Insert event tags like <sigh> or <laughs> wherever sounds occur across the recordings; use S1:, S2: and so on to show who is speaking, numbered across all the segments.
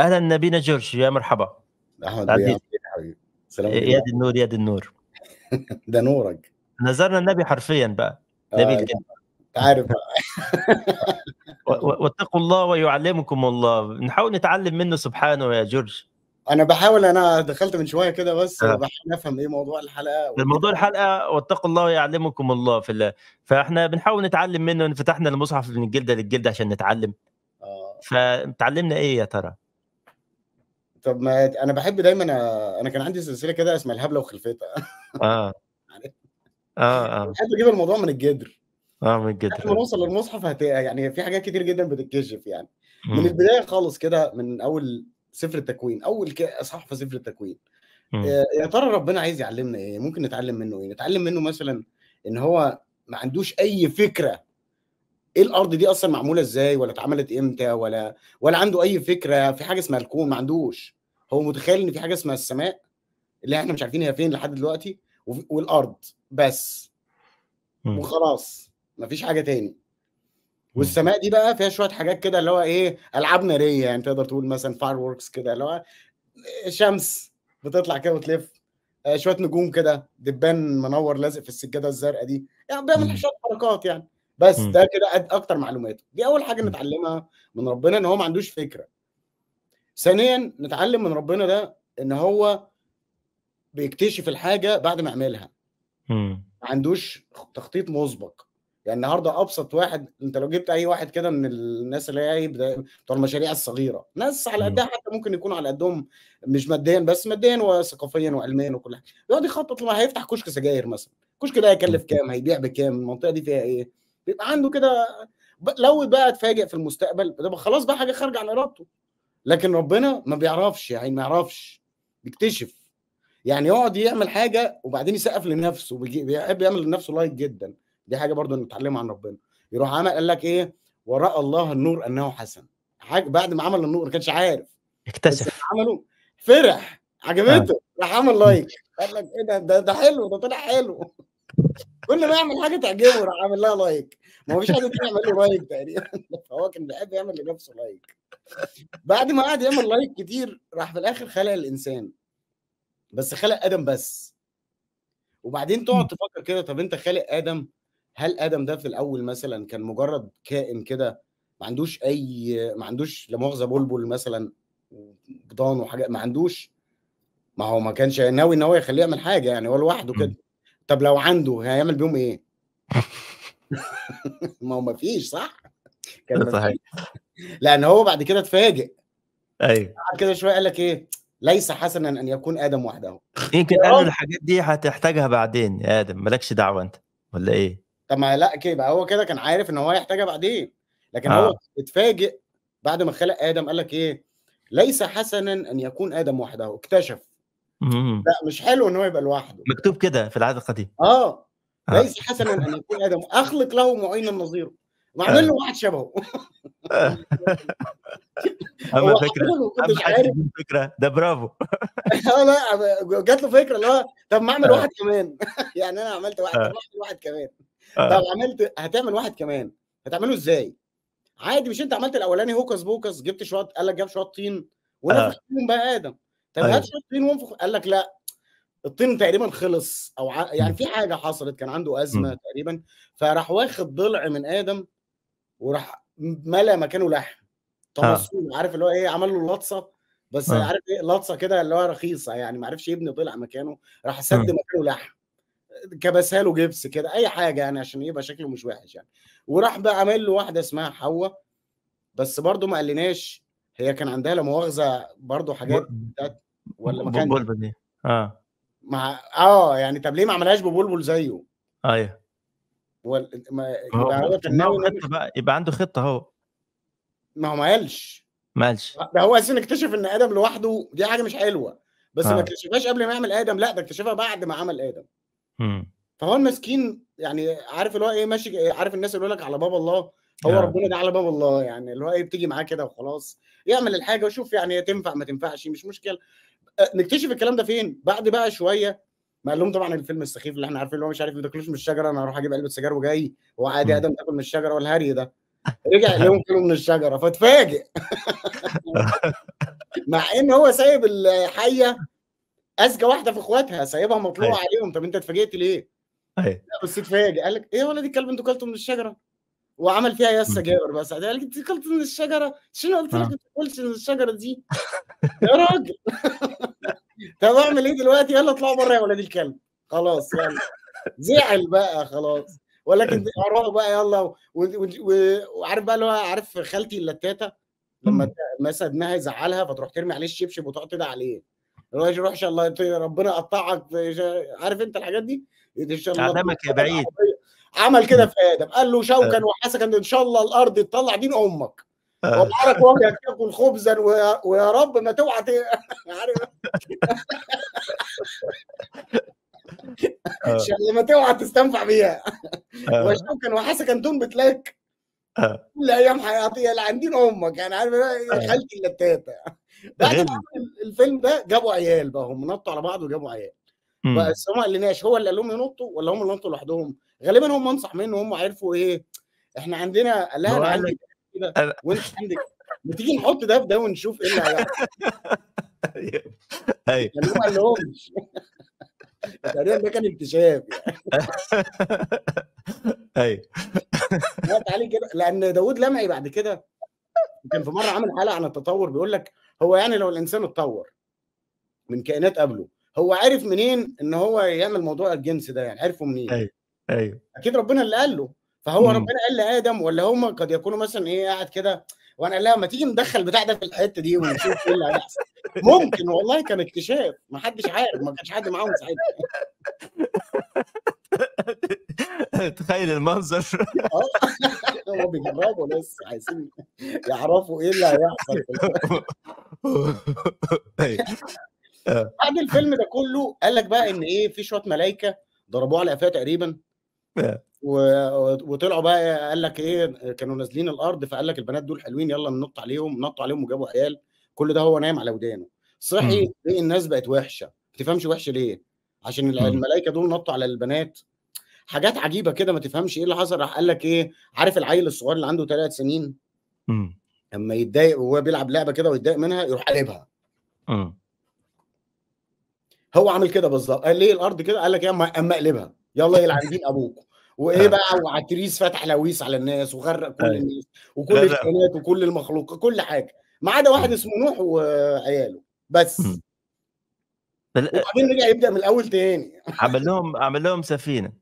S1: اهلا نبينا جورج يا مرحبا احمد يا
S2: حبيبي يا دي
S1: النور دي <laughs> النور ده نورك نظرنا النبي حرفيا بقى آه، نبي آه الكلمه عارف واتقوا الله ويعلمكم الله نحاول نتعلم منه سبحانه يا جورج
S3: انا بحاول انا دخلت من شويه كده بس أه. بحاول افهم ايه موضوع الحلقه
S1: الموضوع الحلقه واتقوا الله ويعلمكم الله في الله فاحنا بنحاول نتعلم منه فتحنا المصحف من الجلده للجلده عشان نتعلم اه فتعلمنا ايه يا ترى؟
S3: طب ما انا بحب دايما أ... انا كان عندي سلسله كده اسمها الهبله وخلفتها اه <laughs> اه
S1: اه بحب اجيب الموضوع من الجدر اه من الجدر لما نوصل
S3: للمصحف هت... يعني في حاجات كتير جدا بتتكشف يعني مم. من البدايه خالص كده من اول سفر التكوين اول في سفر التكوين آه، يا ترى ربنا عايز يعلمنا ايه ممكن نتعلم منه ايه نتعلم منه مثلا ان هو ما عندوش اي فكره ايه الارض دي اصلا معموله ازاي ولا اتعملت امتى ولا ولا عنده اي فكره في حاجه اسمها الكون ما عندوش هو متخيل ان في حاجه اسمها السماء اللي احنا مش عارفين هي فين لحد دلوقتي والارض بس وخلاص مفيش حاجه تاني والسماء دي بقى فيها شويه حاجات كده اللي هو ايه العاب ناريه يعني تقدر تقول مثلا فاير ووركس كده اللي هو آه، شمس بتطلع كده وتلف آه، شويه نجوم كده دبان منور لازق في السجاده الزرقاء دي يعني بيعمل شويه حركات يعني بس ده كده اكتر معلوماته دي اول حاجه نتعلمها من ربنا ان هو ما عندوش فكره ثانيا نتعلم من ربنا ده ان هو بيكتشف الحاجه بعد ما يعملها ما عندوش تخطيط مسبق يعني النهارده ابسط واحد انت لو جبت اي واحد كده من الناس اللي هي بتوع المشاريع الصغيره ناس على قدها حتى ممكن يكونوا على قدهم مش ماديا بس ماديا وثقافيا وعلميا وكل حاجه يقعد يخطط لما هيفتح كشك سجاير مثلا الكشك ده هيكلف كام هيبيع بكام المنطقه دي فيها ايه بيبقى عنده كده لو بقى اتفاجئ في المستقبل ده خلاص بقى حاجه خارجه عن ارادته لكن ربنا ما بيعرفش يعني ما يعرفش بيكتشف يعني يقعد يعمل حاجه وبعدين يسقف لنفسه بيحب يعمل لنفسه لايك جدا دي حاجه برضو نتعلمها عن ربنا يروح عمل قال لك ايه وراء الله النور انه حسن حاجة بعد ما عمل النور ما كانش عارف اكتشف عمله فرح عجبته آه. راح عمل لايك قال لك ايه ده ده, ده حلو ده طلع حلو كل ما يعمل حاجه تعجبه راح عامل لها لايك ما فيش حد يعمل له لايك تقريبا فهو <laughs> كان بيحب يعمل لنفسه لايك بعد ما قعد يعمل لايك كتير راح في الاخر خلق الانسان بس خلق ادم بس وبعدين تقعد تفكر كده طب انت خالق ادم هل ادم ده في الاول مثلا كان مجرد كائن كده ما عندوش اي ما عندوش لا مؤاخذه بلبل مثلا وجدان وحاجات ما عندوش ما هو ما كانش ناوي ان هو يخليه يعمل حاجه يعني هو لوحده كده طب لو عنده هيعمل بيهم ايه؟ <laughs> <laughs> ما هو ما فيش صح؟ كان صحيح لان هو بعد كده اتفاجئ ايوه بعد كده شويه قال لك ايه ليس حسنا ان يكون ادم وحده يمكن قالوا الحاجات دي هتحتاجها
S1: بعدين يا ادم مالكش دعوه انت ولا ايه
S3: طب ما لا كده بقى هو كده كان عارف ان هو هيحتاجها بعدين لكن آه. هو اتفاجئ بعد ما خلق ادم قال لك ايه ليس حسنا ان يكون ادم وحده اكتشف
S1: لا
S3: مش حلو ان هو يبقى لوحده
S1: مكتوب كده في العهد القديم
S3: آه. اه ليس حسنا ان يكون ادم اخلق له معينا نظيره وعمل له آه. واحد شبهه
S1: <laughs> اما فكره فكره ده برافو
S3: <laughs> اه لا جات له فكره اللي هو طب ما اعمل آه. واحد كمان <laughs> يعني انا عملت واحد آه. واحد كمان طب عملت هتعمل واحد كمان هتعمله ازاي؟ عادي مش انت عملت الاولاني هوكس بوكس جبت شويه قال لك جاب شويه طين ونفخ فيهم بقى ادم طب أيوه. هات شويه طين وانفخ قال لك لا الطين تقريبا خلص او ع... يعني في حاجه حصلت كان عنده ازمه م. تقريبا فراح واخد ضلع من ادم وراح ملا مكانه لحم توماس آه. عارف اللي هو ايه عمل له لطسه بس آه. عارف ايه لطسه كده اللي هو رخيصه يعني ما عرفش يبني طلع مكانه راح آه. سد آه. مكانه لحم كبسها له جبس كده اي حاجه يعني عشان يبقى شكله مش وحش يعني وراح بقى عمل له واحده اسمها حواء بس برضه ما قالناش هي كان عندها لا مؤاخذه برضه حاجات ولا ما
S1: دي اه
S3: مع اه يعني طب ليه ما عملهاش ببلبل زيه ايوه يبقى هو خطه
S1: بقى يبقى عنده خطه هو ما هو ما قالش ما قالش
S3: آه، ده هو اساسا اكتشف ان ادم لوحده دي حاجه مش حلوه بس آه. ما اكتشفهاش قبل ما يعمل ادم لا ده اكتشفها بعد ما عمل ادم امم فهو المسكين يعني عارف اللي هو ايه ماشي عارف الناس اللي يقول لك على باب الله هو آه. ربنا ده على باب الله يعني اللي هو ايه بتيجي معاه كده وخلاص يعمل الحاجه وشوف يعني تنفع ما تنفعش مش مشكله آه، نكتشف الكلام ده فين بعد بقى شويه ما قال لهم طبعا الفيلم السخيف اللي احنا عارفين اللي هو مش عارف ما تاكلوش من الشجره انا هروح اجيب علبه سجاير وجاي هو عادي ادم تاكل من الشجره والهري ده رجع لهم كله من الشجره فاتفاجئ <laughs> مع ان هو سايب الحيه اذكى واحده في اخواتها سايبها مطلوعه أيه. عليهم طب انت اتفاجئت ليه؟ ايوه بس اتفاجئ قال لك ايه يا ولد الكلب انتوا كلتوا من الشجره وعمل فيها يا السجاير بس قال لك انت كلت من الشجره شنو قلت لك آه. ما تاكلش من الشجره دي يا راجل <laughs> طب اعمل ايه دلوقتي يلا اطلعوا بره يا ولاد الكلب خلاص يلا زعل بقى خلاص ولكن <laughs> اروح بقى يلا وعارف بقى اللي هو عارف خالتي اللتاتة لما مثلا ابنها يزعلها فتروح ترمي عليه الشبشب وتقعد تدعي عليه روح روح ان شاء الله ربنا يقطعك عارف انت الحاجات دي ان شاء الله عدمك يا بعيد عمل كده في ادم قال له شوكا آه. وحسكا ان شاء الله الارض تطلع دين امك وبارك الله ياكل خبزا ويا, رب ما توعى عارف آه. ان شاء الله ما توعى تستنفع بيها آه. وشوكا وحسكا تنبت لك آه. كل ايام حياتي لعندين امك يعني عارف خالتي اللتاتة بعد الفيلم ده جابوا عيال بقى هم نطوا على بعض وجابوا عيال بس هم اللي ناش هو اللي قال لهم ينطوا ولا هم اللي نطوا لوحدهم غالبا هم انصح منه هم عرفوا ايه احنا عندنا لا لها كده وانت عندك ما تيجي نحط ده في ده ونشوف ايه اللي هيحصل <laughs> ايوه يعني ايوه ما قالهمش تقريبا ده كان اكتشاف يعني
S2: <laughs> ايوه
S3: وقت عليه كده لان داوود لمعي بعد كده كان في مره عامل حلقه عن التطور بيقول لك هو يعني لو الانسان اتطور من كائنات قبله هو عرف منين ان هو يعمل موضوع الجنس ده يعني عرفه منين ايوه ايوه اكيد ربنا اللي قال له فهو مم. ربنا قال لادم ولا هم قد يكونوا مثلا ايه قاعد كده وانا قال لها ما تيجي ندخل بتاع ده في الحته دي ونشوف ايه اللي هيحصل ممكن والله كان اكتشاف ما حدش عارف ما كانش حد معاهم ساعتها
S1: تخيل المنظر هو
S3: آه. <laughs> بيجربوا بس عايزين يعرفوا ايه اللي هيحصل
S2: طيب. آه.
S3: بعد الفيلم ده كله قال لك بقى ان ايه في شويه ملائكه ضربوه على قفاه تقريبا آه. وطلعوا بقى إيه، قال لك ايه كانوا نازلين الارض فقال لك البنات دول حلوين يلا ننط عليهم نطوا عليهم وجابوا عيال كل ده هو نايم على ودانه صحي ليه الناس بقت وحشه ما تفهمش وحشه ليه عشان الملائكه دول نطوا على البنات حاجات عجيبه كده ما تفهمش ايه اللي حصل راح قال لك ايه عارف العيل الصغير اللي عنده ثلاث سنين امم اما يتضايق وهو بيلعب لعبه كده ويتضايق منها يروح قلبها هو عامل كده بالظبط قال ليه الارض كده قال لك يا إيه، اما اما اقلبها يلا يلعن ابوك وايه آه. بقى وعتريس فتح لويس على الناس وغرق كل أيوه. الناس وكل الكائنات وكل المخلوقات كل حاجه ما عدا واحد أيوه. اسمه نوح وعياله بس وبعدين رجع يبدا من الاول تاني عمل لهم عمل لهم سفينه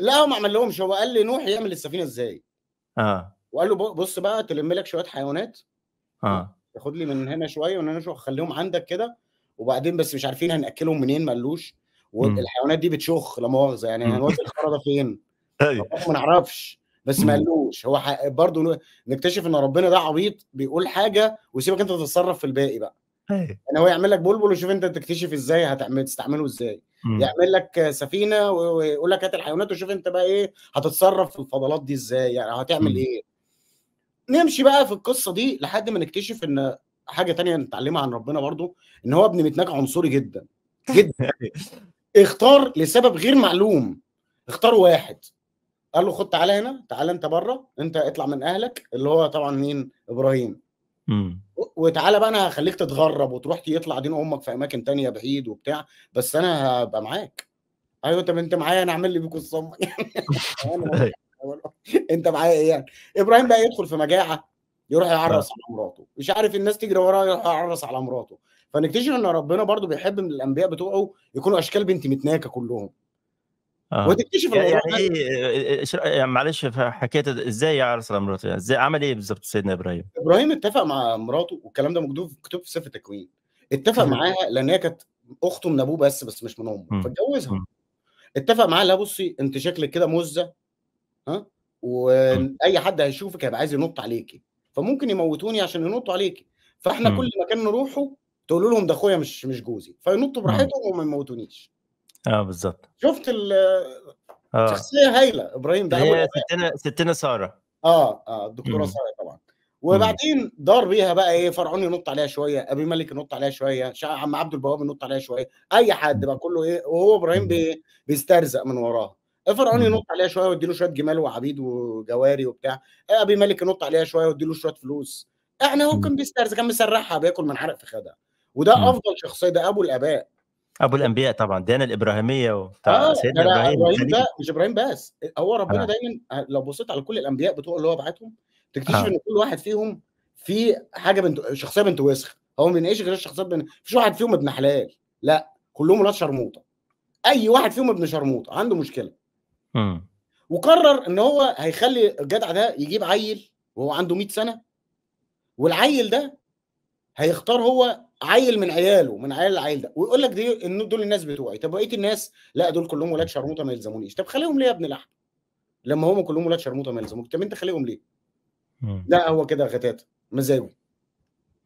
S3: لا هو ما عمل لهمش هو قال لنوح يعمل السفينه ازاي اه وقال له بص بقى تلم لك شويه حيوانات اه تاخد لي من هنا شويه ومن هنا شويه خليهم عندك كده وبعدين بس مش عارفين هناكلهم منين ما قالوش والحيوانات دي بتشخ لا مؤاخذه يعني هنودي الخرا ده فين؟ <laughs> أيوه. ما نعرفش بس ما قالوش هو برضه نكتشف ان ربنا ده عبيط بيقول حاجه ويسيبك انت تتصرف في الباقي بقى يعني هو يعمل لك بلبل وشوف انت تكتشف ازاي هتعمل تستعمله ازاي يعمل لك سفينه ويقول لك هات الحيوانات وشوف انت بقى ايه هتتصرف في الفضلات دي ازاي يعني هتعمل ايه نمشي بقى في القصه دي لحد ما نكتشف ان حاجه تانية نتعلمها عن ربنا برضو ان هو ابن متنك عنصري جدا جدا <laughs> أيوه. اختار لسبب غير معلوم اختار واحد قال له خد تعالى هنا تعالى انت بره انت اطلع من اهلك اللي هو طبعا مين ابراهيم وتعالى بقى انا هخليك تتغرب وتروح يطلع دين امك في اماكن تانية بعيد وبتاع بس انا هبقى معاك ايوه طب انت معايا انا اعمل لي بيكم الصم <laughs> انت معايا ايه يعني ابراهيم بقى يدخل في مجاعه يروح يعرس آه. على مراته مش عارف الناس تجري وراه يروح يعرس على مراته فنكتشف ان ربنا برضو بيحب من الانبياء بتوعه يكونوا اشكال بنت متناكه كلهم
S1: آه. وتكتشف يعني ايه إيه يعني معلش حكيت ازاي يعرس على مراته ازاي عمل ايه بالظبط سيدنا ابراهيم
S3: ابراهيم اتفق مع مراته والكلام ده مكتوب في في سفر التكوين اتفق م. معاها لان هي كانت اخته من ابوه بس بس مش من امه فاتجوزها اتفق معاها لا بصي انت شكلك كده مزه ها واي حد هيشوفك هيبقى عايز ينط عليكي فممكن يموتوني عشان ينطوا عليكي فاحنا م. كل مكان نروحه تقولوا لهم ده اخويا مش مش جوزي فينطوا براحتهم وما يموتونيش
S1: اه بالظبط شفت آه. شخصيه
S3: هايله ابراهيم ده هي
S1: ستنا ستنا
S3: ساره اه اه الدكتوره ساره طبعا وبعدين دار بيها بقى ايه فرعون ينط عليها شويه ابي ملك ينط عليها شويه عم عبد البواب ينط عليها شويه اي حد بقى كله ايه وهو ابراهيم بي بيسترزق من وراها فرعون ينط عليها شويه ويدي له شويه جمال وعبيد وجواري وبتاع ابي ملك ينط عليها شويه ويدي له شويه فلوس احنا هو كان بيسترزق كان مسرحها بياكل من حرق في خدها وده م. افضل شخصيه ده ابو الاباء
S1: ابو الانبياء طبعا ديانه الابراهيميه وبتاع آه سيدنا ابراهيم ابراهيم ده
S3: مش ابراهيم بس هو ربنا آه. دايما لو بصيت على كل الانبياء بتوع اللي هو بعتهم تكتشف آه. ان كل واحد فيهم في حاجه بنت شخصيه بنت وسخ هو ما بيناقش غير الشخصيات بنت مفيش واحد فيهم ابن حلال لا كلهم ولاد شرموطه اي واحد فيهم ابن شرموطه عنده مشكله امم وقرر ان هو هيخلي الجدع ده يجيب عيل وهو عنده 100 سنه والعيل ده هيختار هو عيل من عياله من عيال العيل ده ويقول لك دي ان دول الناس بتوعي طب بقيه الناس لا دول كلهم ولاد شرموطه ما يلزمونيش طب خليهم ليه يا ابن لحم لما هم كلهم ولاد شرموطه ما يلزموك طب انت خليهم ليه لا هو كده غتات مزاجه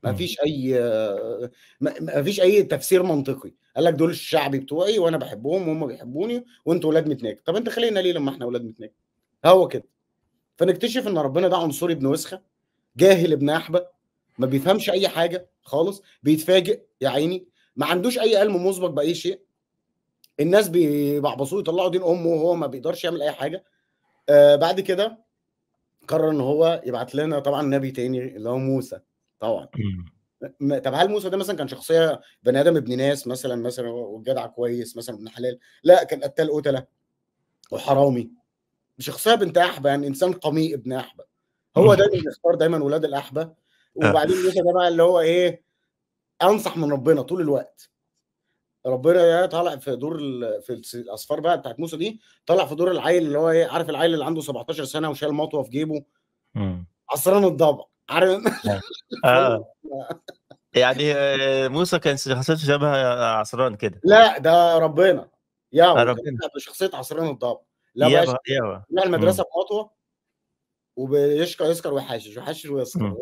S3: ما فيش اي ما فيش اي تفسير منطقي قال لك دول الشعبي بتوعي وانا بحبهم وهم بيحبوني وانتوا ولاد متناك طب انت خلينا ليه لما احنا ولاد متناك هو كده فنكتشف ان ربنا ده عنصري ابن وسخه جاهل ابن احبه ما بيفهمش اي حاجه خالص بيتفاجئ يا عيني ما عندوش اي علم مسبق باي شيء الناس بيبعبصوه يطلعوا دين امه وهو ما بيقدرش يعمل اي حاجه آه بعد كده قرر ان هو يبعت لنا طبعا نبي تاني اللي هو موسى طبعا طب هل موسى ده مثلا كان شخصيه بني ادم ابن ناس مثلا مثلا وجدع كويس مثلا ابن حلال لا كان قتال قتله وحرامي شخصيه بنت احبه يعني انسان قميء ابن احبه هو ده اللي بيختار دايما ولاد الاحبه آه. وبعدين يوشا ده بقى اللي هو ايه انصح من ربنا طول الوقت ربنا طالع في دور في الاصفار بقى بتاعت موسى دي طالع في دور العيل اللي هو ايه عارف العيل اللي عنده 17 سنه وشال مطوه في جيبه عصران الضبع عارف اه, آه. <laughs> يعني آه، موسى كان شخصيته شبه عصران كده لا ده ربنا يا ربنا شخصيه عصران الضبع لا يابا يا لا المدرسه بمطوه وبيشكر يسكر ويحشش ويحشش ويسكر امم.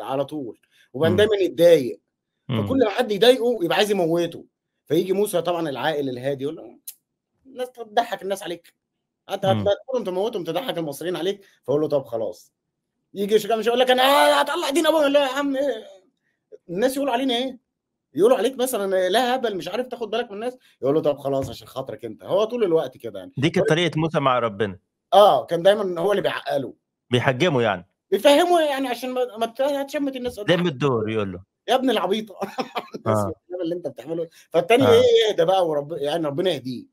S3: على طول وفان امم. دايما يتضايق فكل امم. ما حد يضايقه يبقى عايز يموته فيجي موسى طبعا العاقل الهادي يقول له الناس تضحك الناس عليك انت انت تموتهم تضحك المصريين عليك فاقول له طب خلاص يجي شكرا مش يقول لك انا هطلع دين ابويا لا يا عم إيه؟ الناس يقولوا علينا ايه؟ يقولوا عليك مثلا لا هبل مش عارف تاخد بالك من الناس يقول له طب خلاص عشان خاطرك انت هو طول الوقت كده يعني
S1: دي كانت طيب. طريقه موسى مع ربنا
S3: اه كان دايما هو اللي بيعقله
S1: بيحجموا يعني
S3: بيفهموا يعني عشان ما تشمت الناس قدام
S1: الدور يقول له
S3: يا ابن العبيطه <laughs> آه. اللي انت بتعمله فالتاني آه. ايه،, ايه ده بقى ورب يعني ربنا يهديه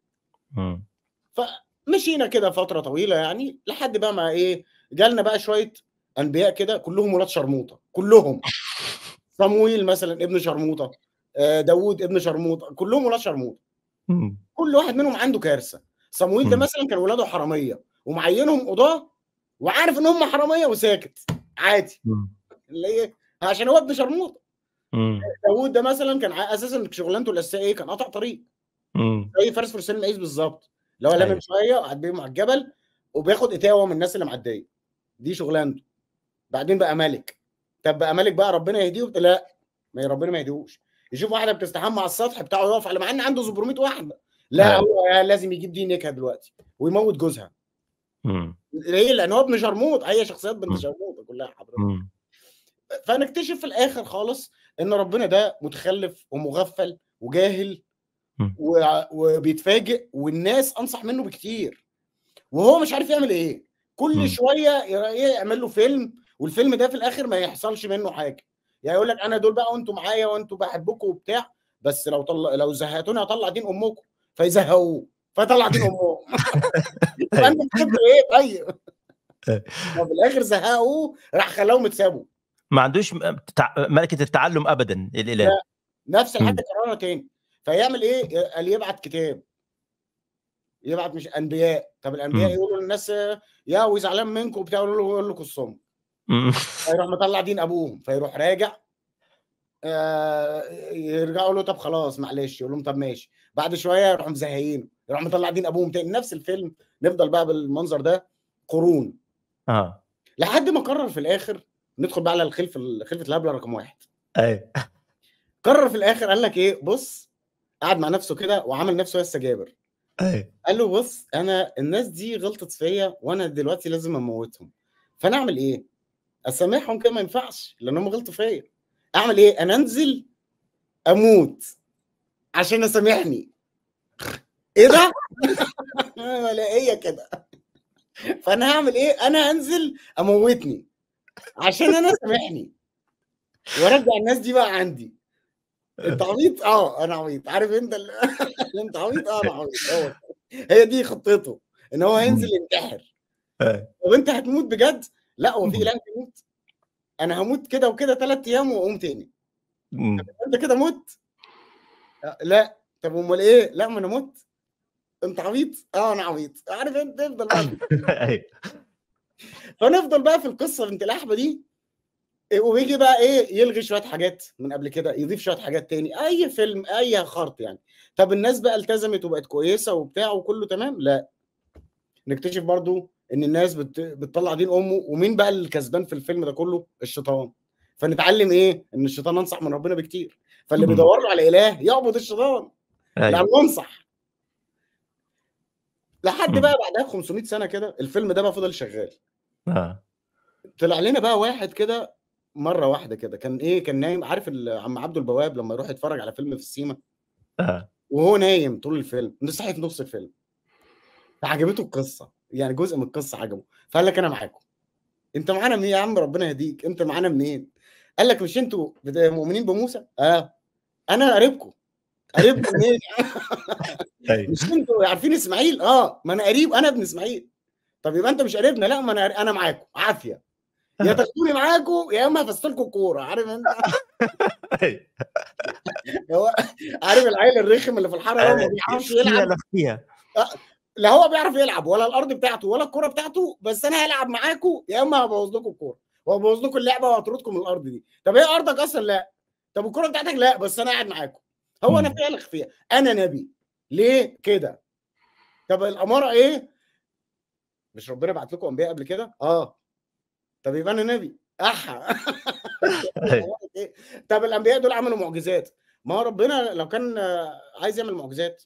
S3: فمشينا كده فتره طويله يعني لحد بقى ما ايه جالنا بقى شويه انبياء كده كلهم ولاد شرموطه كلهم <laughs> صمويل مثلا ابن شرموطه آه، داوود ابن شرموطه كلهم ولاد شرموطه كل واحد منهم عنده كارثه صمويل ده مثلا كان ولاده حراميه ومعينهم قضاه وعارف ان هم حراميه وساكت عادي اللي هي عشان هو ابن شرموطه داوود ده مثلا كان اساسا شغلانته الاساسيه ايه كان قطع طريق زي فارس فرسان المقيس بالظبط اللي هو لامم أيوة. شويه وقعد بيهم على الجبل وبياخد اتاوه من الناس اللي معديه دي شغلانته بعدين بقى ملك طب بقى ملك بقى ربنا يهديه لا ما ربنا ما يهديهوش يشوف واحده بتستحمى على السطح بتاعه يقف على مع ان عنده 700 واحده لا أيوة. هو لازم يجيب دي نكهه دلوقتي ويموت جوزها ليه؟ لان هو ابن شرموط هي شخصيات بنت شرموط كلها حضرتك فنكتشف في الاخر خالص ان ربنا ده متخلف ومغفل وجاهل وبيتفاجئ والناس انصح منه بكتير وهو مش عارف يعمل ايه كل م. شويه يعمل له فيلم والفيلم ده في الاخر ما يحصلش منه حاجه يعني يقول لك انا دول بقى وانتم معايا وانتم بحبكم وبتاع بس لو طل... لو زهقتوني هطلع دين امكم فيزهقوه فطلع دين <laughs> امه فانت طيب. بتحب ايه طيب, طيب. ما في الاخر زهقوه راح خلاهم يتسابوا
S1: ما عندوش ملكه التعلم ابدا الاله
S3: نفس الحاجه كررها تاني فيعمل ايه؟ قال يبعت كتاب يبعت مش انبياء طب الانبياء يقولوا للناس يا وزعلان منكم وبتاع يقولوا له يقول لكم الصم فيروح مطلع دين ابوهم فيروح راجع آه يرجعوا له طب خلاص معلش يقول لهم طب ماشي بعد شويه يروحوا مزهقينه يروحوا مطلع دين ابوهم تاني نفس الفيلم نفضل بقى بالمنظر ده قرون اه لحد ما قرر في الاخر ندخل بقى على الخلف خلفه الهبله رقم واحد ايوه <laughs> قرر في الاخر قال لك ايه بص قعد مع نفسه كده وعمل نفسه لسه جابر ايوه قال له بص انا الناس دي غلطت فيا وانا دلوقتي لازم اموتهم فانا اعمل ايه؟ اسامحهم كده ما ينفعش لان هم غلطوا فيا اعمل ايه؟ انا انزل اموت عشان اسامحني ايه ده؟ ملاقيه <laughs> كده فانا هعمل ايه؟ انا هنزل اموتني عشان انا سامحني وارجع الناس دي بقى عندي انت <laughs> عبيط؟ اه انا عبيط عارف انت اللي... <laughs> انت عبيط؟ اه انا عبيط هي دي خطته ان هو هينزل ينتحر آه. طب انت هتموت بجد؟ لا هو في اعلان تموت؟ انا هموت كده وكده ثلاث ايام واقوم تاني انت كده مت لا طب امال ايه لا ما انا مت انت عبيط اه انا عبيط عارف انت تفضل بقى <laughs> أيوه. فنفضل بقى في القصه بنت الاحبه دي إيه، ويجي بقى ايه يلغي شويه حاجات من قبل كده يضيف شويه حاجات تاني اي فيلم اي خرط يعني طب الناس بقى التزمت وبقت كويسه وبتاع وكله تمام لا نكتشف برضو ان الناس بت... بتطلع دين امه ومين بقى الكسبان في الفيلم ده كله الشيطان فنتعلم ايه ان الشيطان انصح من ربنا بكتير فاللي بيدور له على اله يعبد الشيطان يعني أيوة. ننصح لحد بقى بعدها ب 500 سنه كده الفيلم ده بقى فضل شغال اه طلع لنا بقى واحد كده مره واحده كده كان ايه كان نايم عارف عم عبده البواب لما يروح يتفرج على فيلم في السيما اه وهو نايم طول الفيلم صحي في نص الفيلم فعجبته القصه يعني جزء من القصه عجبه فقال لك انا معاكم انت معانا من إيه يا عم ربنا يهديك انت معانا منين قال لك مش انتوا مؤمنين بموسى اه انا قريبكم قريبكم منين؟ <laughs> إيه؟ طيب. مش انتوا عارفين اسماعيل؟ اه ما انا قريب انا ابن اسماعيل طب يبقى انت مش قريبنا لا ما انا انا معاكم عافيه يا آه. تاخدوني معاكم يا اما هفصل لكم الكوره عارف انت <laughs> طيب. هو عارف العيل الرخم اللي في الحاره ما آه، بيعرفش يلعب فيها آه، لا هو بيعرف يلعب ولا الارض بتاعته ولا الكوره بتاعته بس انا هلعب معاكم يا اما هبوظ لكم الكوره وهبوظ لكم اللعبه وهطردكم من الارض دي طب هي ارضك اصلا لا طب الكوره بتاعتك لا بس انا قاعد معاكم هو انا فيها فيها انا نبي ليه كده طب الاماره ايه مش ربنا بعت لكم انبياء قبل كده اه طب يبقى انا نبي احا <laughs> <laughs> طب الانبياء دول عملوا معجزات ما هو ربنا لو كان عايز يعمل معجزات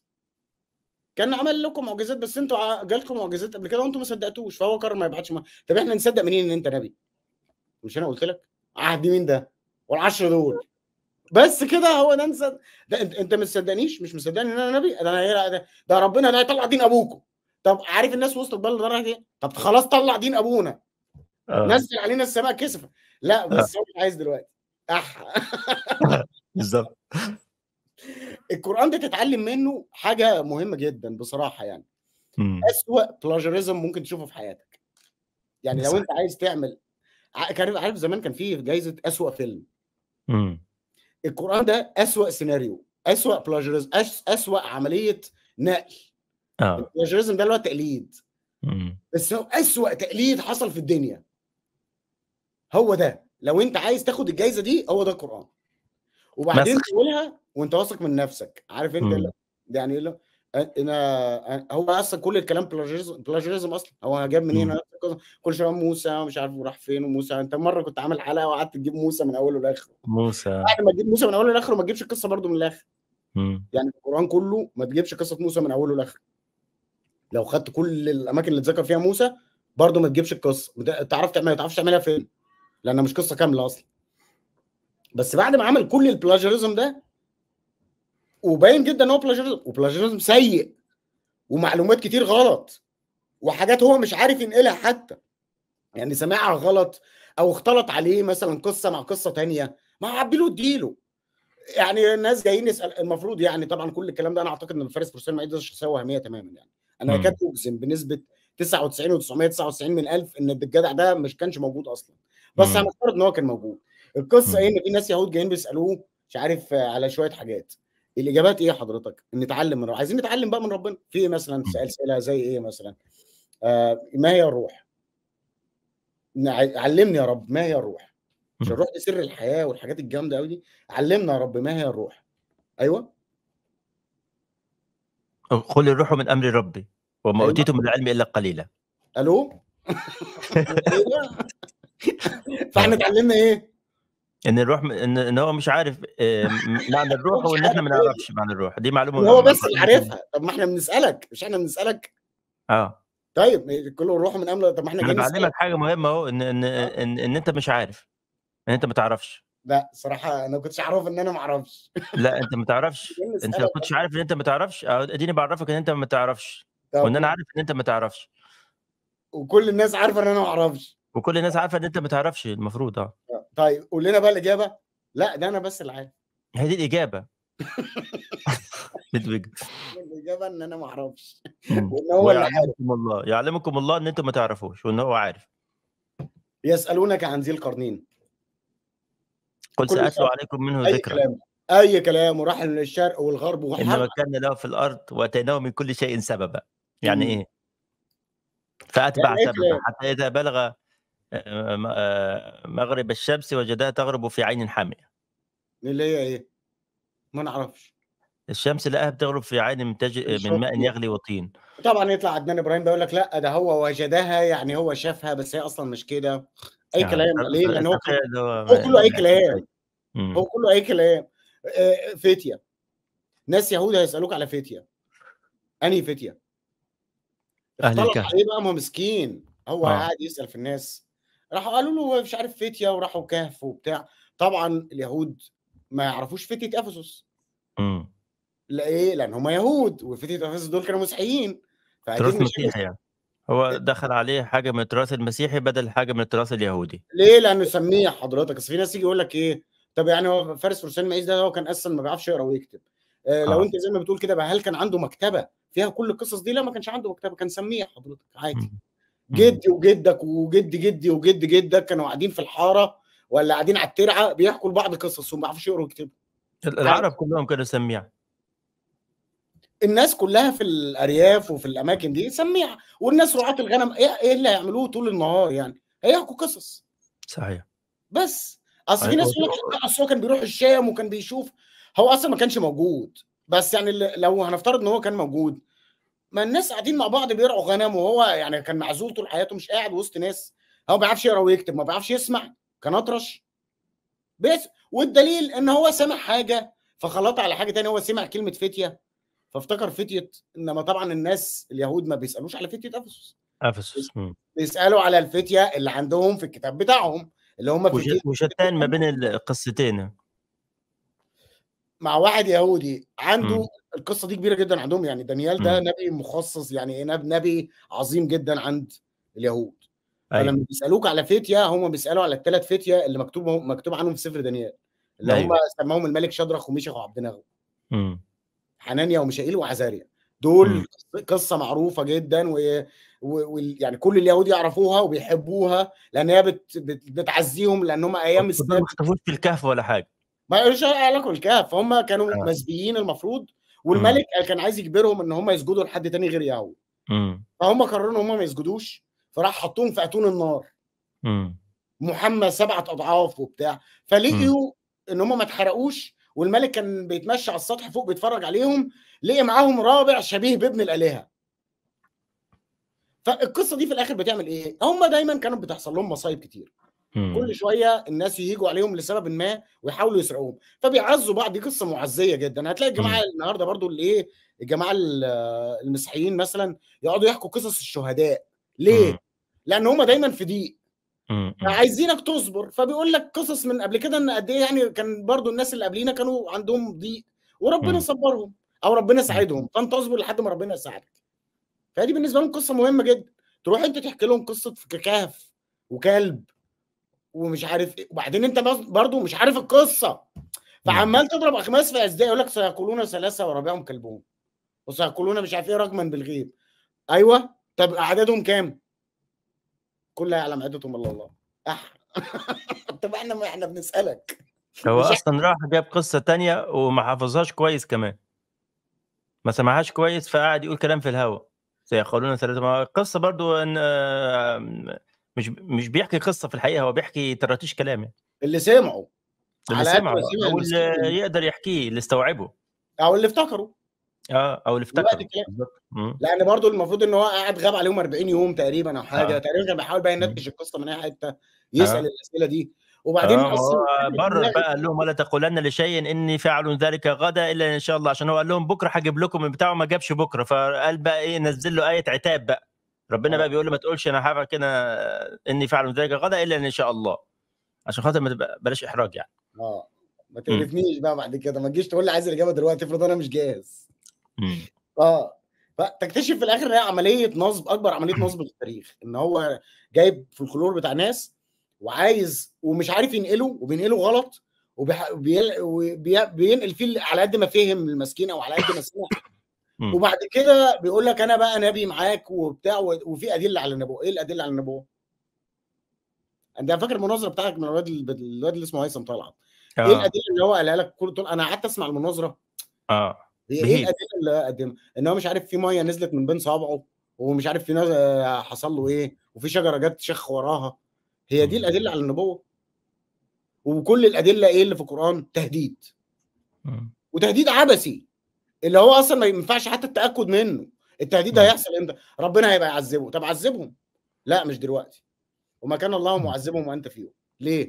S3: كان عمل لكم معجزات بس انتوا جالكم معجزات قبل كده وانتوا ما صدقتوش فهو قرر ما يبعتش طب احنا نصدق منين ان انت نبي مش انا قلت لك عهد مين ده والعشرة دول بس كده هو ده ننسى ده انت انت مش مصدقني ان انا نبي ده انا ده, ده ربنا ده هيطلع دين ابوكم طب عارف الناس وصلت بقى لدرجه ايه؟ طب خلاص طلع دين ابونا آه. نزل علينا السماء كسفه لا آه. بس هو آه. عايز دلوقتي اح
S2: <laughs> بالظبط
S3: القران ده تتعلم منه حاجه مهمه جدا بصراحه يعني اسوء اسوأ بلاجرزم ممكن تشوفه في حياتك يعني لو انت عايز تعمل عارف زمان كان في جايزه اسوأ فيلم امم القران ده اسوا سيناريو اسوا بلاجرزم اسوا عمليه نقل اه البلاجرزم ده اللي هو تقليد مم. بس هو اسوا تقليد حصل في الدنيا هو ده لو انت عايز تاخد الجايزه دي هو ده القران وبعدين تقولها وانت واثق من نفسك عارف انت يعني انا هو اصلا كل الكلام بلاجيزم بلاجيزم اصلا هو جاب منين إيه كل شويه موسى ومش عارف وراح فين وموسى انت مره كنت عامل حلقه وقعدت تجيب موسى من اوله لاخره
S2: موسى بعد
S3: ما تجيب موسى من اوله لاخره ما تجيبش القصه برده من الاخر يعني القران كله ما تجيبش قصه موسى من اوله لاخره لو خدت كل الاماكن اللي اتذكر فيها موسى برده ما تجيبش القصه تعرف تعمل ما تعرفش تعملها فين لانها مش قصه كامله اصلا بس بعد ما عمل كل البلاجيزم ده وباين جدا ان هو بلاجيرزم وبلاجيرزم سيء ومعلومات كتير غلط وحاجات هو مش عارف ينقلها حتى يعني سمعها غلط او اختلط عليه مثلا قصه مع قصه تانية ما عبيله اديله يعني الناس جايين يسال المفروض يعني طبعا كل الكلام ده انا اعتقد ان فارس فرسان ما ده شخصيه وهميه تماما يعني انا اكاد اجزم بنسبه 99 و999 من 1000 ان الجدع ده مش كانش موجود اصلا بس هنفترض ان هو كان موجود القصه ايه ان في ناس يهود جايين بيسالوه مش عارف على شويه حاجات الاجابات ايه حضرتك؟ نتعلم من رب. عايزين نتعلم بقى من ربنا في إيه مثلا اسئله زي ايه مثلا؟ آه ما هي الروح؟ علمني يا رب ما هي الروح؟ مش الروح دي سر الحياه والحاجات الجامده قوي دي علمنا يا رب ما هي الروح؟ ايوه
S1: خل الروح من امر ربي وما أيوة. اوتيتم من العلم الا قليلا
S3: الو <laughs>
S1: أيوة. فاحنا اتعلمنا ايه؟ ان الروح ان, إن هو مش عارف آه، معنى <laughs> الروح وان احنا ما نعرفش معنى الروح دي معلومه هو بس اللي عارفها
S3: طب ما احنا بنسالك مش احنا بنسالك اه طيب كله الروح من امله طب ما احنا انا بعلمك
S1: حاجه مهمه اهو ان ان, ان آه. إن ان انت مش عارف ان انت ما تعرفش
S3: لا صراحة انا ما كنتش اعرف ان انا ما اعرفش
S1: لا انت ما تعرفش <laughs> انت ما كنتش عارف ان انت ما تعرفش آه، اديني بعرفك ان انت ما تعرفش وان انا عارف ان انت ما تعرفش
S3: وكل الناس عارفه ان انا ما اعرفش وكل
S1: الناس عارفه ان انت ما تعرفش المفروض اه
S3: طيب قول لنا بقى الاجابه لا ده انا بس اللي عارف
S1: هي دي الاجابه <laughs>
S3: الاجابه ان انا ما اعرفش <laughs> وان هو اللي عارف الله
S1: يعلمكم الله ان انتم ما تعرفوش وان هو عارف
S3: يسالونك عن ذي القرنين قل ساتلو عليكم منه ذكرا اي كلام وراح للشرق والغرب وحق انما
S1: كان له في الارض واتيناه من كل شيء سببا يعني ايه؟ فاتبع يعني إيه سببا حتى اذا بلغ آه، آه، مغرب الشمس وجدها تغرب في عين حامية اللي هي ايه؟ ما نعرفش الشمس لقاها بتغرب في عين منتج... من ماء يغلي وطين
S3: طبعا يطلع عدنان ابراهيم بيقول لك لا ده هو وجدها يعني هو شافها بس هي اصلا مش كده اي يعني كلام ليه؟ لان هو هو كله اي كلام هو كله آه، اي كلام فتيه ناس يهود هيسالوك على فتيه انهي فتيه؟
S2: اهل الكهف ايه
S3: بقى ما مسكين هو قاعد يسال في الناس راحوا قالوا له مش عارف فتية وراحوا كهف وبتاع طبعا اليهود ما يعرفوش فتية افسس امم لا ايه لان هم يهود وفتية افسس دول كانوا مسيحيين تراث مسيحي يعني
S1: هو دخل عليه حاجه من التراث المسيحي بدل حاجه من التراث اليهودي
S3: ليه لانه سميع حضرتك اصل في ناس يجي يقول لك ايه طب يعني هو فارس فرسان مقيس ده هو كان اصلا ما بيعرفش يقرا ويكتب آه لو آه. انت زي ما بتقول كده بقى هل كان عنده مكتبه فيها كل القصص دي لا ما كانش عنده مكتبه كان سميع حضرتك عادي م. جدي وجدك وجد جدي وجد جدك كانوا قاعدين في الحاره ولا قاعدين على الترعه بيحكوا لبعض قصص وما عرفوش يقروا يكتبوا
S1: العرب كلهم كانوا سميع
S3: الناس كلها في الارياف وفي الاماكن دي سميع والناس رعاة الغنم إيه-, ايه اللي هيعملوه طول النهار يعني هيحكوا قصص صحيح بس اصل في أيوة. ناس يقول لك اصل هو كان بيروح الشام وكان بيشوف هو اصلا ما كانش موجود بس يعني لو هنفترض ان هو كان موجود ما الناس قاعدين مع بعض بيرعوا غنم وهو يعني كان معزول طول حياته مش قاعد وسط ناس هو ما بيعرفش يقرا ويكتب ما بيعرفش يسمع كان اطرش بس والدليل ان هو سمع حاجه فخلط على حاجه تانية هو سمع كلمه فتيه فافتكر فتيه انما طبعا الناس اليهود ما بيسالوش على فتيه افسس افسس بيسالوا على الفتيه اللي عندهم في الكتاب بتاعهم
S1: اللي هم وشتان ما بين القصتين
S3: مع واحد يهودي عنده م. إمم. القصه دي كبيره جدا عندهم يعني دانيال ده دا إمم. نبي مخصص يعني إيه نبي عظيم جدا عند اليهود أيوة. فلما بيسالوك على فتيا هم بيسالوا على الثلاث فتيا اللي مكتوب مكتوب عنهم في سفر دانيال اللي أيوة. هم سماهم الملك شدرخ وميشخ وعبد نغو إمم. حنانيا وميشائيل وعزاريا دول م. قصه معروفه جدا و... و... يعني كل اليهود يعرفوها وبيحبوها لان هي بت... بتعزيهم بتعزيهم لانهم ايام ما اختفوش في الكهف ولا حاجه ما اي علاقه الكهف هم كانوا آه. مسبيين المفروض والملك مم. كان عايز يجبرهم ان هم يسجدوا لحد تاني غير يهوه فهم قرروا ان هم ما يسجدوش فراح حطوهم في اتون النار مم. محمى سبعه اضعاف وبتاع فلقيوا ان هم ما اتحرقوش والملك كان بيتمشى على السطح فوق بيتفرج عليهم لقي معاهم رابع شبيه بابن الالهه فالقصه دي في الاخر بتعمل ايه هم دايما كانت بتحصل لهم مصايب كتير كل شويه الناس يجوا عليهم لسبب ما ويحاولوا يسرقوهم فبيعزوا بعض دي قصه معزيه جدا هتلاقي الجماعه النهارده برضو اللي ايه الجماعه آه، المسيحيين مثلا يقعدوا يحكوا قصص الشهداء ليه؟ لان هم دايما في ضيق عايزينك تصبر فبيقول لك قصص من قبل كده ان قد ايه يعني كان برضو الناس اللي قبلينا كانوا عندهم ضيق وربنا صبرهم او ربنا ساعدهم فانت اصبر لحد ما ربنا يساعدك فدي بالنسبه لهم قصه مهمه جدا تروح انت تحكي لهم قصه كهف وكلب ومش عارف ايه وبعدين انت برضو مش عارف القصه فعمال نعم. تضرب اخماس في اسداء يقول لك سيقولون ثلاثه ورابعهم كلبهم وسيقولون مش عارف ايه رجما بالغيب ايوه طب عددهم كام؟ كل يعلم عددهم الا الله أح. <laughs> طب احنا ما احنا بنسالك
S1: هو اصلا راح جاب قصه تانية وما حافظهاش كويس كمان ما سمعهاش كويس فقعد يقول كلام في الهوا سيقولون ثلاثه القصه برضو ان مش مش بيحكي قصه في الحقيقه هو بيحكي تراتيش كلام يعني
S3: اللي سمعه اللي سمعه او اللي
S1: يقدر يحكيه اللي استوعبه
S3: او اللي افتكره
S1: اه او اللي افتكره
S3: لان برضه المفروض ان هو قاعد غاب عليهم 40 يوم تقريبا او حاجه آه. تقريبا كان بيحاول بقى ينتج القصه من اي حته يسال آه. الاسئله دي وبعدين آه يعني برر بقى
S1: قال لهم ولا تقولن لشيء اني فاعل ذلك غدا الا ان شاء الله عشان هو قال لهم بكره هجيب لكم البتاع بتاعه ما جابش بكره فقال بقى ايه نزل له ايه عتاب بقى ربنا آه. بقى بيقول له ما تقولش انا هفعل كده اني فعل ذلك غدا الا ان شاء الله عشان خاطر ما تبقى بلاش احراج يعني
S3: اه ما إمم. تقرفنيش بقى بعد كده ما تجيش تقول لي عايز الاجابه دلوقتي افرض انا مش جاهز إمم. اه فتكتشف في الاخر هي عمليه نصب اكبر عمليه إمم. نصب في التاريخ ان هو جايب في الخلور بتاع ناس وعايز ومش عارف ينقله وبينقله غلط وبينقل فيه على قد ما فهم المسكين او على قد ما سمع وبعد كده بيقول لك انا بقى نبي معاك وبتاع وفي ادله على النبوه ايه الادله على النبوه انت فاكر المناظره بتاعتك من الواد الواد اللي اسمه هيثم طلعت إيه آه. ايه الادله اللي هو قالها لك كل طول انا قعدت اسمع المناظره اه ايه الادله اللي قدمها ان هو مش عارف في ميه نزلت من بين صوابعه ومش عارف في ناس آه، حصل له ايه وفي شجره جت شخ وراها هي دي الادله على النبوه وكل الادله ايه اللي في القران تهديد وتهديد عبثي اللي هو اصلا ما ينفعش حتى التاكد منه التهديد هيحصل امتى ربنا هيبقى يعذبه طب عذبهم لا مش دلوقتي وما كان الله معذبهم وانت فيهم ليه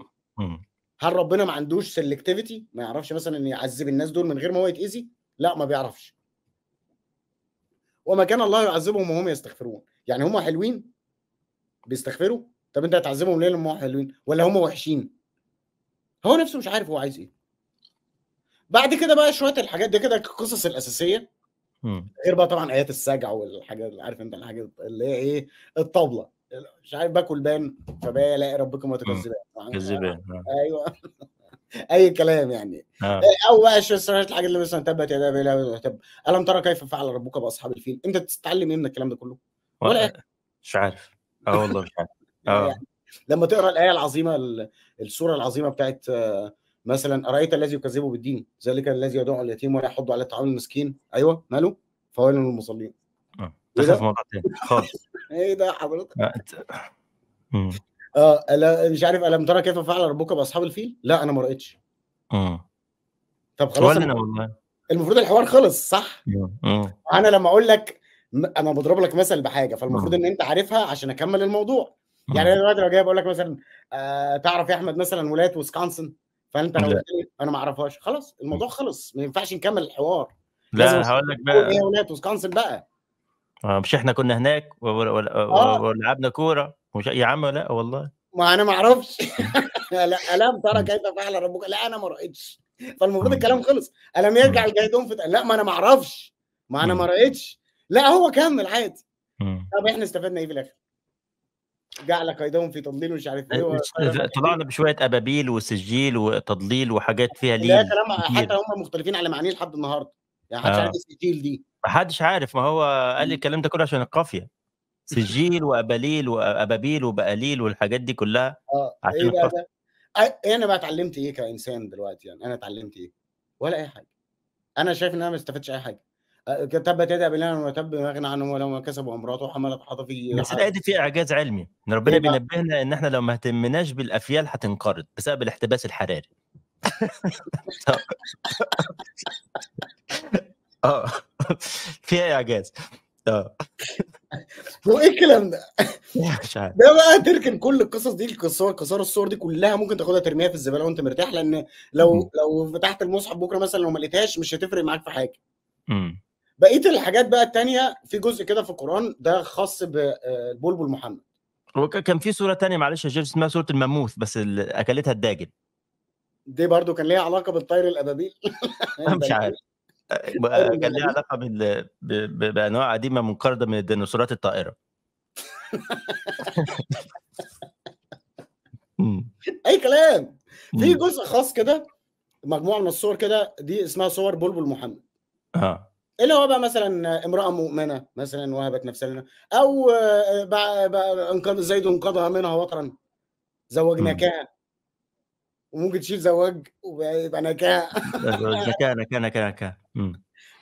S3: هل ربنا ما عندوش سلكتيفيتي ما يعرفش مثلا ان يعذب الناس دول من غير ما هو يتاذي لا ما بيعرفش وما كان الله يعذبهم وهم يستغفرون يعني هم حلوين بيستغفروا طب انت هتعذبهم ليه لما هم حلوين ولا هم وحشين هو نفسه مش عارف هو عايز ايه بعد كده بقى شويه الحاجات دي كده القصص الاساسيه غير بقى طبعا ايات السجع والحاجات عارف انت الحاجات اللي هي ايه الطبله مش عارف باكل بان فبقى لا ربكم وتكذبان
S2: كذبان آه.
S3: ايوه <laughs> اي كلام يعني آه. او بقى الحاجات اللي مثلا تبت يدا بلا الم ترى كيف فعل ربك باصحاب الفيل انت بتتعلم ايه من الكلام ده كله؟ ولا آه، مش عارف اه والله مش عارف <laughs> اه يعني. لما تقرا الايه العظيمه السوره العظيمه بتاعت آه مثلا ارايت الذي يكذب بالدين ذلك الذي يدعو اليتيم ولا يحض على طعام المسكين ايوه ماله فويل للمصلين اه دخل في موضوع تاني خالص ايه ده <laughs> إيه حضرتك <laughs> اه ألا مش عارف الم ترى كيف فعل ربك باصحاب الفيل لا انا ما رايتش اه طب خلاص والله المفروض الحوار خلص صح
S2: اه, آه.
S3: انا لما اقول لك انا بضرب لك مثل بحاجه فالمفروض آه. ان انت عارفها عشان اكمل الموضوع يعني آه. انا دلوقتي لو جاي بقول لك مثلا آه تعرف يا احمد مثلا ولايه ويسكونسن فانت لو قلت لي انا ما اعرفهاش خلاص الموضوع خلص ما ينفعش نكمل الحوار لا هقول لك بقى ايه هناك وسكانسن بقى
S1: آه مش احنا كنا هناك آه. ولعبنا كوره مش يا عم لا والله
S3: ما انا ما اعرفش <laughs> لا الم ترى كيف فعل ربك لا انا ما رأيتش فالمفروض الكلام خلص الم يرجع الجاهدون في لا ما انا ما اعرفش ما انا ما رأيتش لا هو كمل عادي طب احنا استفدنا ايه في الاخر؟ جعل قيدهم في تضليل ومش عارف ايه
S1: طلعنا بشويه ابابيل وسجيل وتضليل وحاجات فيها ليه حتى
S3: هم مختلفين على معانيه لحد النهارده يعني محدش آه. عارف إيه السجيل دي
S1: محدش عارف ما هو قال لي الكلام ده كله عشان القافيه سجيل وابليل وابابيل وبقاليل والحاجات دي كلها
S3: اه عشان إيه القافيه إيه، انا بقى اتعلمت ايه كانسان دلوقتي يعني انا اتعلمت ايه ولا اي حاجه انا شايف ان انا ما استفدتش اي حاجه كتب يدا بلان وتب مغنى اغنى عنه ولو ما كسبوا امراته حملت حطفي بس الايه
S1: دي فيها اعجاز علمي ان ربنا إيه بينبهنا ان احنا لو ما اهتمناش بالافيال هتنقرض بسبب الاحتباس الحراري
S3: <laughs> اه <laughs> فيها اعجاز اه هو ايه الكلام ده؟ مش عارف ده بقى تركن كل القصص دي القصار قصار الصور دي كلها ممكن تاخدها ترميها في الزباله وانت مرتاح لان لو لو فتحت المصحف بكره مثلا لو ما لقيتهاش مش هتفرق معاك في حاجه. امم بقيه الحاجات بقى التانية في جزء كده في القران ده خاص ببلبل محمد
S1: هو كان في سوره تانية معلش يا اسمها سوره الماموث بس اللي اكلتها الداجن
S3: دي برضو كان ليها علاقه بالطير الابابيل <laughs> مش عارف
S1: <laughs> كان ليها علاقه بال... ب... ب... بانواع قديمه منقرضه من الديناصورات الطائره
S3: <laughs> اي كلام في جزء خاص كده مجموعه من الصور كده دي اسمها صور بلبل محمد اه اللي هو بقى مثلا امراه مؤمنه مثلا وهبت نفسها لنا او آه، انقذ زيد انقذها منها وطرا زوجناك وممكن تشيل زواج ويبقى نكاة نكاة
S1: نكاة نكاة نكاء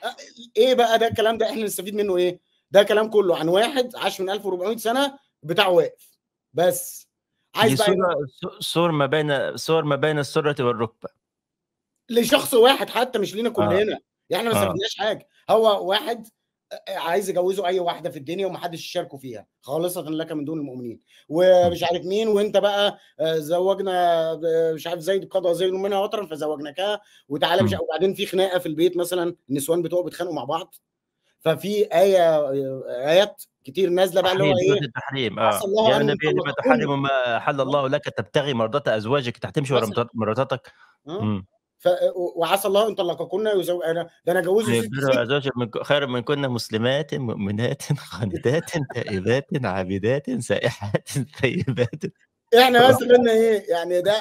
S3: آه، ايه بقى ده الكلام ده احنا نستفيد منه ايه؟ ده كلام كله عن واحد عاش من 1400 سنه بتاعه واقف بس عايز بقى
S1: صور ما بين صور ما بين السرة والركبة
S3: لشخص واحد حتى مش لينا آه. كلنا يعني آه. يعني ما استفدناش آه. حاجه هو واحد آه، آه، عايز يجوزه اي واحده في الدنيا ومحدش يشاركه فيها خالصه لك من دون المؤمنين ومش عارف مين وانت بقى آه، زوجنا مش عارف زيد قضى زيد منها وطرا فزوجناكها وتعالى مش وبعدين في خناقه في البيت مثلا النسوان بتوع بيتخانقوا مع بعض ففي ايه ايات كتير نازله بقى اللي هو ايه التحريم اه يا النبي لما تحرم
S1: ما حل الله لك تبتغي مرضات ازواجك تحتمشي ورا مرضاتك
S3: ف... وعسى الله ان طلقكن يزوج انا ده انا جوزي
S1: ازواج من خير من كنا مسلمات مؤمنات قانتات <laughs> تائبات عابدات سائحات ثيبات
S3: احنا بس <laughs> آه. قلنا ايه يعني ده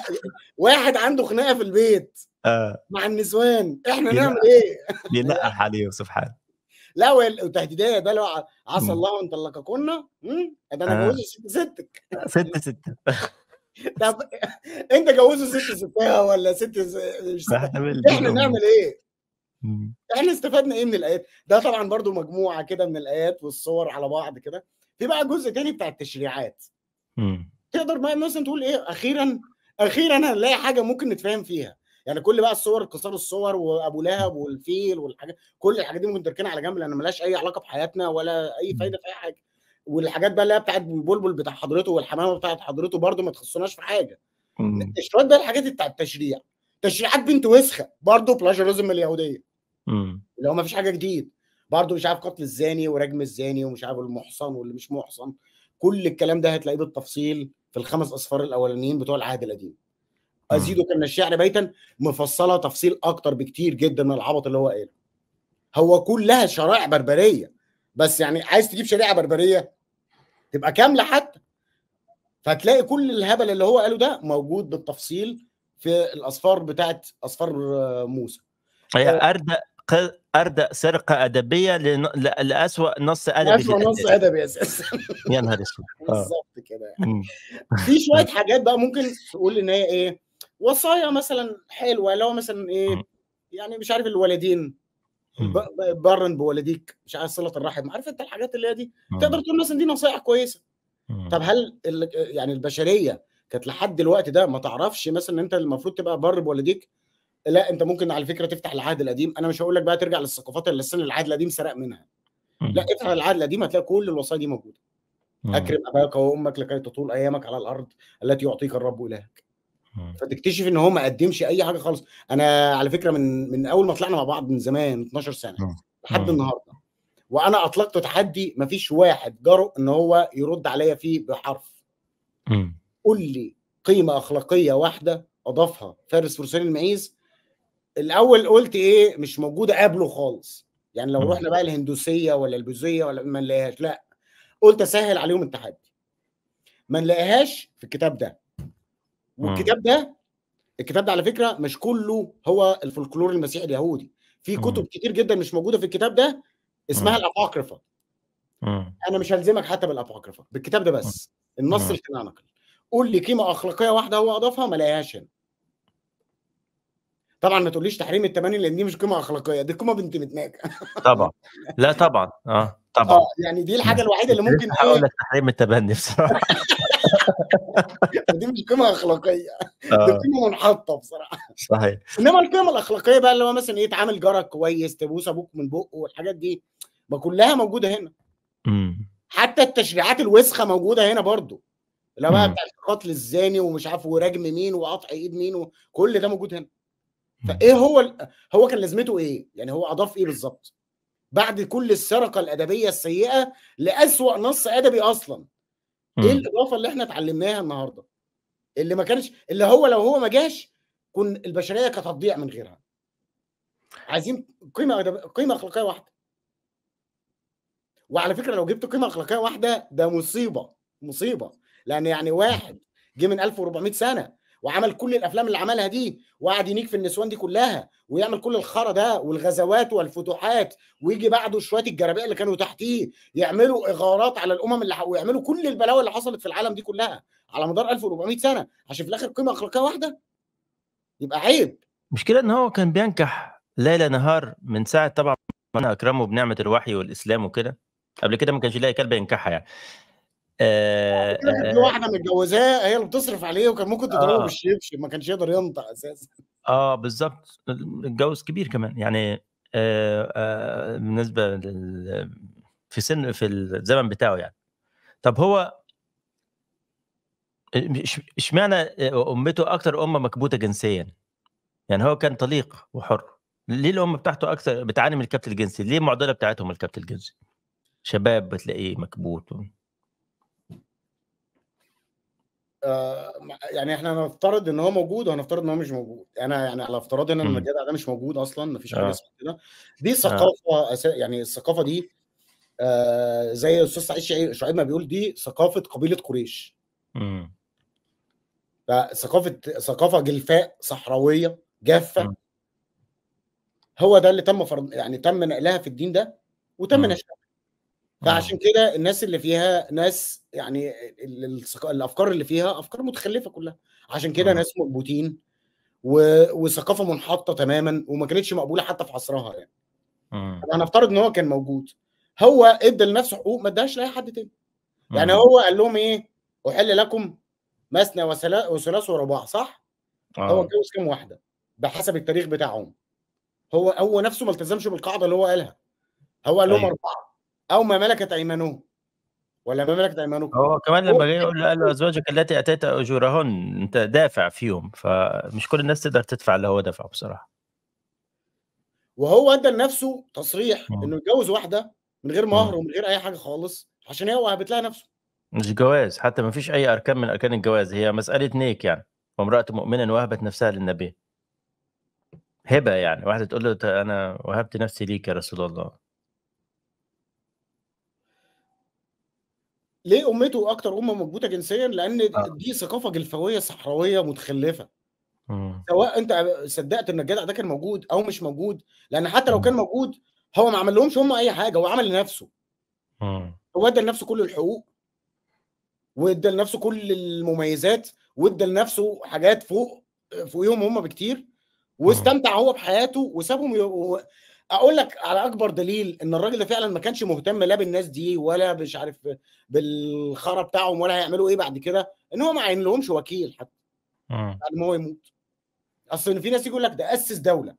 S3: واحد عنده خناقه في البيت آه. مع النسوان احنا نعمل ايه
S1: <laughs> بينقح عليه سبحان
S3: لا وتهديديه ده لو عسى الله ان طلقكن ده انا آه. جوزي ستك
S1: ست ستك آه،
S3: <laughs> طب انت جوزه ست ستها ولا ست مش احنا نعمل ايه؟ احنا استفدنا ايه من الايات؟ ده طبعا برضو مجموعه كده من الايات والصور على بعض كده في بقى جزء تاني بتاع التشريعات تقدر بقى مثلا تقول ايه اخيرا اخيرا هنلاقي حاجه ممكن نتفاهم فيها يعني كل بقى الصور قصار الصور وابو لهب والفيل والحاجات كل الحاجات دي ممكن تركنها على جنب لان ملهاش اي علاقه بحياتنا ولا اي فايده في اي حاجه والحاجات بقى اللي هي بتاعت البلبل بتاع حضرته والحمامه بتاعت حضرته برضه ما تخصناش في حاجه التشريعات بقى الحاجات بتاعت التشريع تشريعات بنت وسخه برضه بلاجرزم اليهوديه امم اللي هو ما فيش حاجه جديد برضه مش عارف قتل الزاني ورجم الزاني ومش عارف المحصن واللي مش محصن كل الكلام ده هتلاقيه بالتفصيل في الخمس اصفار الاولانيين بتوع العهد القديم ازيده كان الشعر بيتا مفصله تفصيل اكتر بكتير جدا من العبط اللي هو قاله هو كلها شرائع بربريه بس يعني عايز تجيب شريعه بربريه تبقى كامله حتى فهتلاقي كل الهبل اللي هو قاله ده موجود بالتفصيل في الاصفار بتاعت اصفار آه، موسى
S1: هي آه. اردأ اردأ سرقه ادبيه لاسوء نص ادبي اسوء نص ادبي اساسا <laughs> يا نهار اسود
S3: آه. بالظبط كده يعني في شويه حاجات بقى ممكن تقول ان هي ايه وصايا مثلا حلوه لو مثلا ايه يعني مش عارف الوالدين برن بوالديك مش عايز صله الرحم عارف انت الحاجات اللي هي دي تقدر تقول مثلا دي نصائح كويسه طب هل يعني البشريه كانت لحد الوقت ده ما تعرفش مثلا ان انت المفروض تبقى بر بوالديك لا انت ممكن على فكره تفتح العهد القديم انا مش هقول لك بقى ترجع للثقافات اللي السن العهد القديم سرق منها لا افتح العهد القديم هتلاقي كل الوصايا دي موجوده اكرم اباك وامك لكي تطول ايامك على الارض التي يعطيك الرب الهك فتكتشف ان هو ما قدمش اي حاجه خالص انا على فكره من من اول ما طلعنا مع بعض من زمان 12 سنه لحد النهارده وانا اطلقت تحدي ما فيش واحد جرؤ ان هو يرد عليا فيه بحرف قول لي قيمه اخلاقيه واحده اضافها فارس فرسان المعيز الاول قلت ايه مش موجوده قبله خالص يعني لو رحنا بقى الهندوسيه ولا البوذيه ولا ما نلاقيهاش لا قلت اسهل عليهم التحدي ما نلاقيهاش في الكتاب ده آه. والكتاب ده الكتاب ده على فكره مش كله هو الفولكلور المسيحي اليهودي في آه. كتب كتير جدا مش موجوده في الكتاب ده اسمها آه. الابوكريفا انا مش هلزمك حتى بالابوكريفا بالكتاب ده بس النص الكنانيكال قول لي قيمه اخلاقيه واحده هو اضافها ما لاقيهاش هنا طبعا ما تقوليش تحريم التماني لان دي مش قيمه اخلاقيه دي قيمه بنت متناك
S1: طبعا لا طبعا اه
S3: طبعا آه يعني دي الحاجه الوحيده اللي ممكن هقول إيه؟
S1: لك تحريم التبني بصراحه <laughs>
S3: دي مش قيمه اخلاقيه
S1: دي آه. قيمه
S3: منحطه بصراحه صحيح انما القيمه الاخلاقيه بقى اللي هو مثلا ايه تعامل جارك كويس تبوس ابوك من بقه والحاجات دي ما كلها موجوده هنا حتى التشريعات الوسخه موجوده هنا برضو اللي بقى بتاع قتل الزاني ومش عارف ورجم مين وقطع ايد مين وكل ده موجود هنا فايه هو ال... هو كان لازمته ايه؟ يعني هو اضاف ايه بالظبط؟ بعد كل السرقه الادبيه السيئه لاسوأ نص ادبي اصلا ايه إمم. الاضافه اللي احنا اتعلمناها النهارده اللي ما كانش اللي هو لو هو ما جاش كن البشريه كانت هتضيع من غيرها عايزين قيمه قيمه اخلاقيه واحده وعلى فكره لو جبت قيمه اخلاقيه واحده ده مصيبه مصيبه لان يعني واحد جه من 1400 سنه وعمل كل الافلام اللي عملها دي وقعد ينيك في النسوان دي كلها ويعمل كل الخرا ده والغزوات والفتوحات ويجي بعده شويه الجرابيع اللي كانوا تحتيه يعملوا اغارات على الامم اللي ويعملوا كل البلاوي اللي حصلت في العالم دي كلها على مدار 1400 سنه عشان في الاخر قيمه اخلاقيه واحده يبقى عيب
S1: مشكلة ان هو كان بينكح ليلة نهار من ساعة طبعا ربنا اكرمه بنعمة الوحي والاسلام وكده قبل كده ما كانش يلاقي كلب ينكحها يعني آه في آه، واحده
S3: متجوزاه هي اللي بتصرف عليه وكان ممكن تضربه آه بالشبشب ما كانش يقدر ينطق اساسا
S1: اه بالظبط الجوز كبير كمان يعني آه آه بالنسبه في سن في الزمن بتاعه يعني طب هو اشمعنى امته اكتر ام مكبوته جنسيا يعني هو كان طليق وحر ليه الام بتاعته اكثر بتعاني من الكبت الجنسي ليه المعضله بتاعتهم الكبت الجنسي شباب بتلاقيه مكبوت
S3: آه، يعني احنا هنفترض ان هو موجود وهنفترض ان هو مش موجود يعني انا يعني على افتراض ان المجال ده مش موجود اصلا مفيش حاجه آه. اسمها كده دي آه. ثقافه أسا... يعني الثقافه دي آه زي الاستاذ سعيد شعيب ما بيقول دي ثقافه قبيله قريش ثقافه ثقافه جلفاء صحراويه جافه هو ده اللي تم فرض يعني تم نقلها في الدين ده وتم نشرها فعشان آه. كده الناس اللي فيها ناس يعني الافكار اللي فيها افكار متخلفه كلها عشان كده آه. ناس مربوطين وثقافه منحطه تماما وما كانتش مقبوله حتى في عصرها يعني آه. هنفترض ان هو كان موجود هو ادى لنفسه حقوق ما اداهاش لاي حد تاني يعني هو قال لهم ايه احل لكم مثنى وثلاث ورباع صح آه. هو اتجوز كام واحده بحسب التاريخ بتاعهم هو هو نفسه ما التزمش بالقاعده اللي هو قالها هو قال لهم أيوه. اربعه او ما ملكت ايمانه ولا ما ملكت ايمانكم هو كمان لما جه يقول له قال له
S1: ازواجك التي اتيت اجورهن انت دافع فيهم فمش كل الناس تقدر تدفع اللي هو دفعه بصراحه
S3: وهو ادى لنفسه تصريح انه يتجوز واحده من غير مهر ومن غير اي حاجه خالص عشان هي وهبت لها نفسه
S1: مش جواز حتى ما فيش اي اركان من اركان الجواز هي مساله نيك يعني وامراه مؤمنا وهبت نفسها للنبي هبه يعني واحده تقول له انا وهبت نفسي ليك يا رسول الله
S3: ليه امته اكتر امه مكبوته جنسيا لان آه. دي ثقافه جلفويه صحراويه متخلفه سواء انت صدقت ان الجدع ده كان موجود او مش موجود لان حتى لو كان موجود هو ما عمل لهمش هم اي حاجه هو عمل لنفسه هو ادى لنفسه كل الحقوق وادى لنفسه كل المميزات وادى لنفسه حاجات فوق فوقيهم هم بكتير واستمتع هو بحياته وسابهم اقول لك على اكبر دليل ان الراجل ده فعلا ما كانش مهتم لا بالناس دي ولا مش عارف بالخرا بتاعهم ولا هيعملوا ايه بعد كده ان هو ما عين لهمش وكيل حتى آه. بعد ما هو يموت اصل في ناس يقول لك ده اسس دوله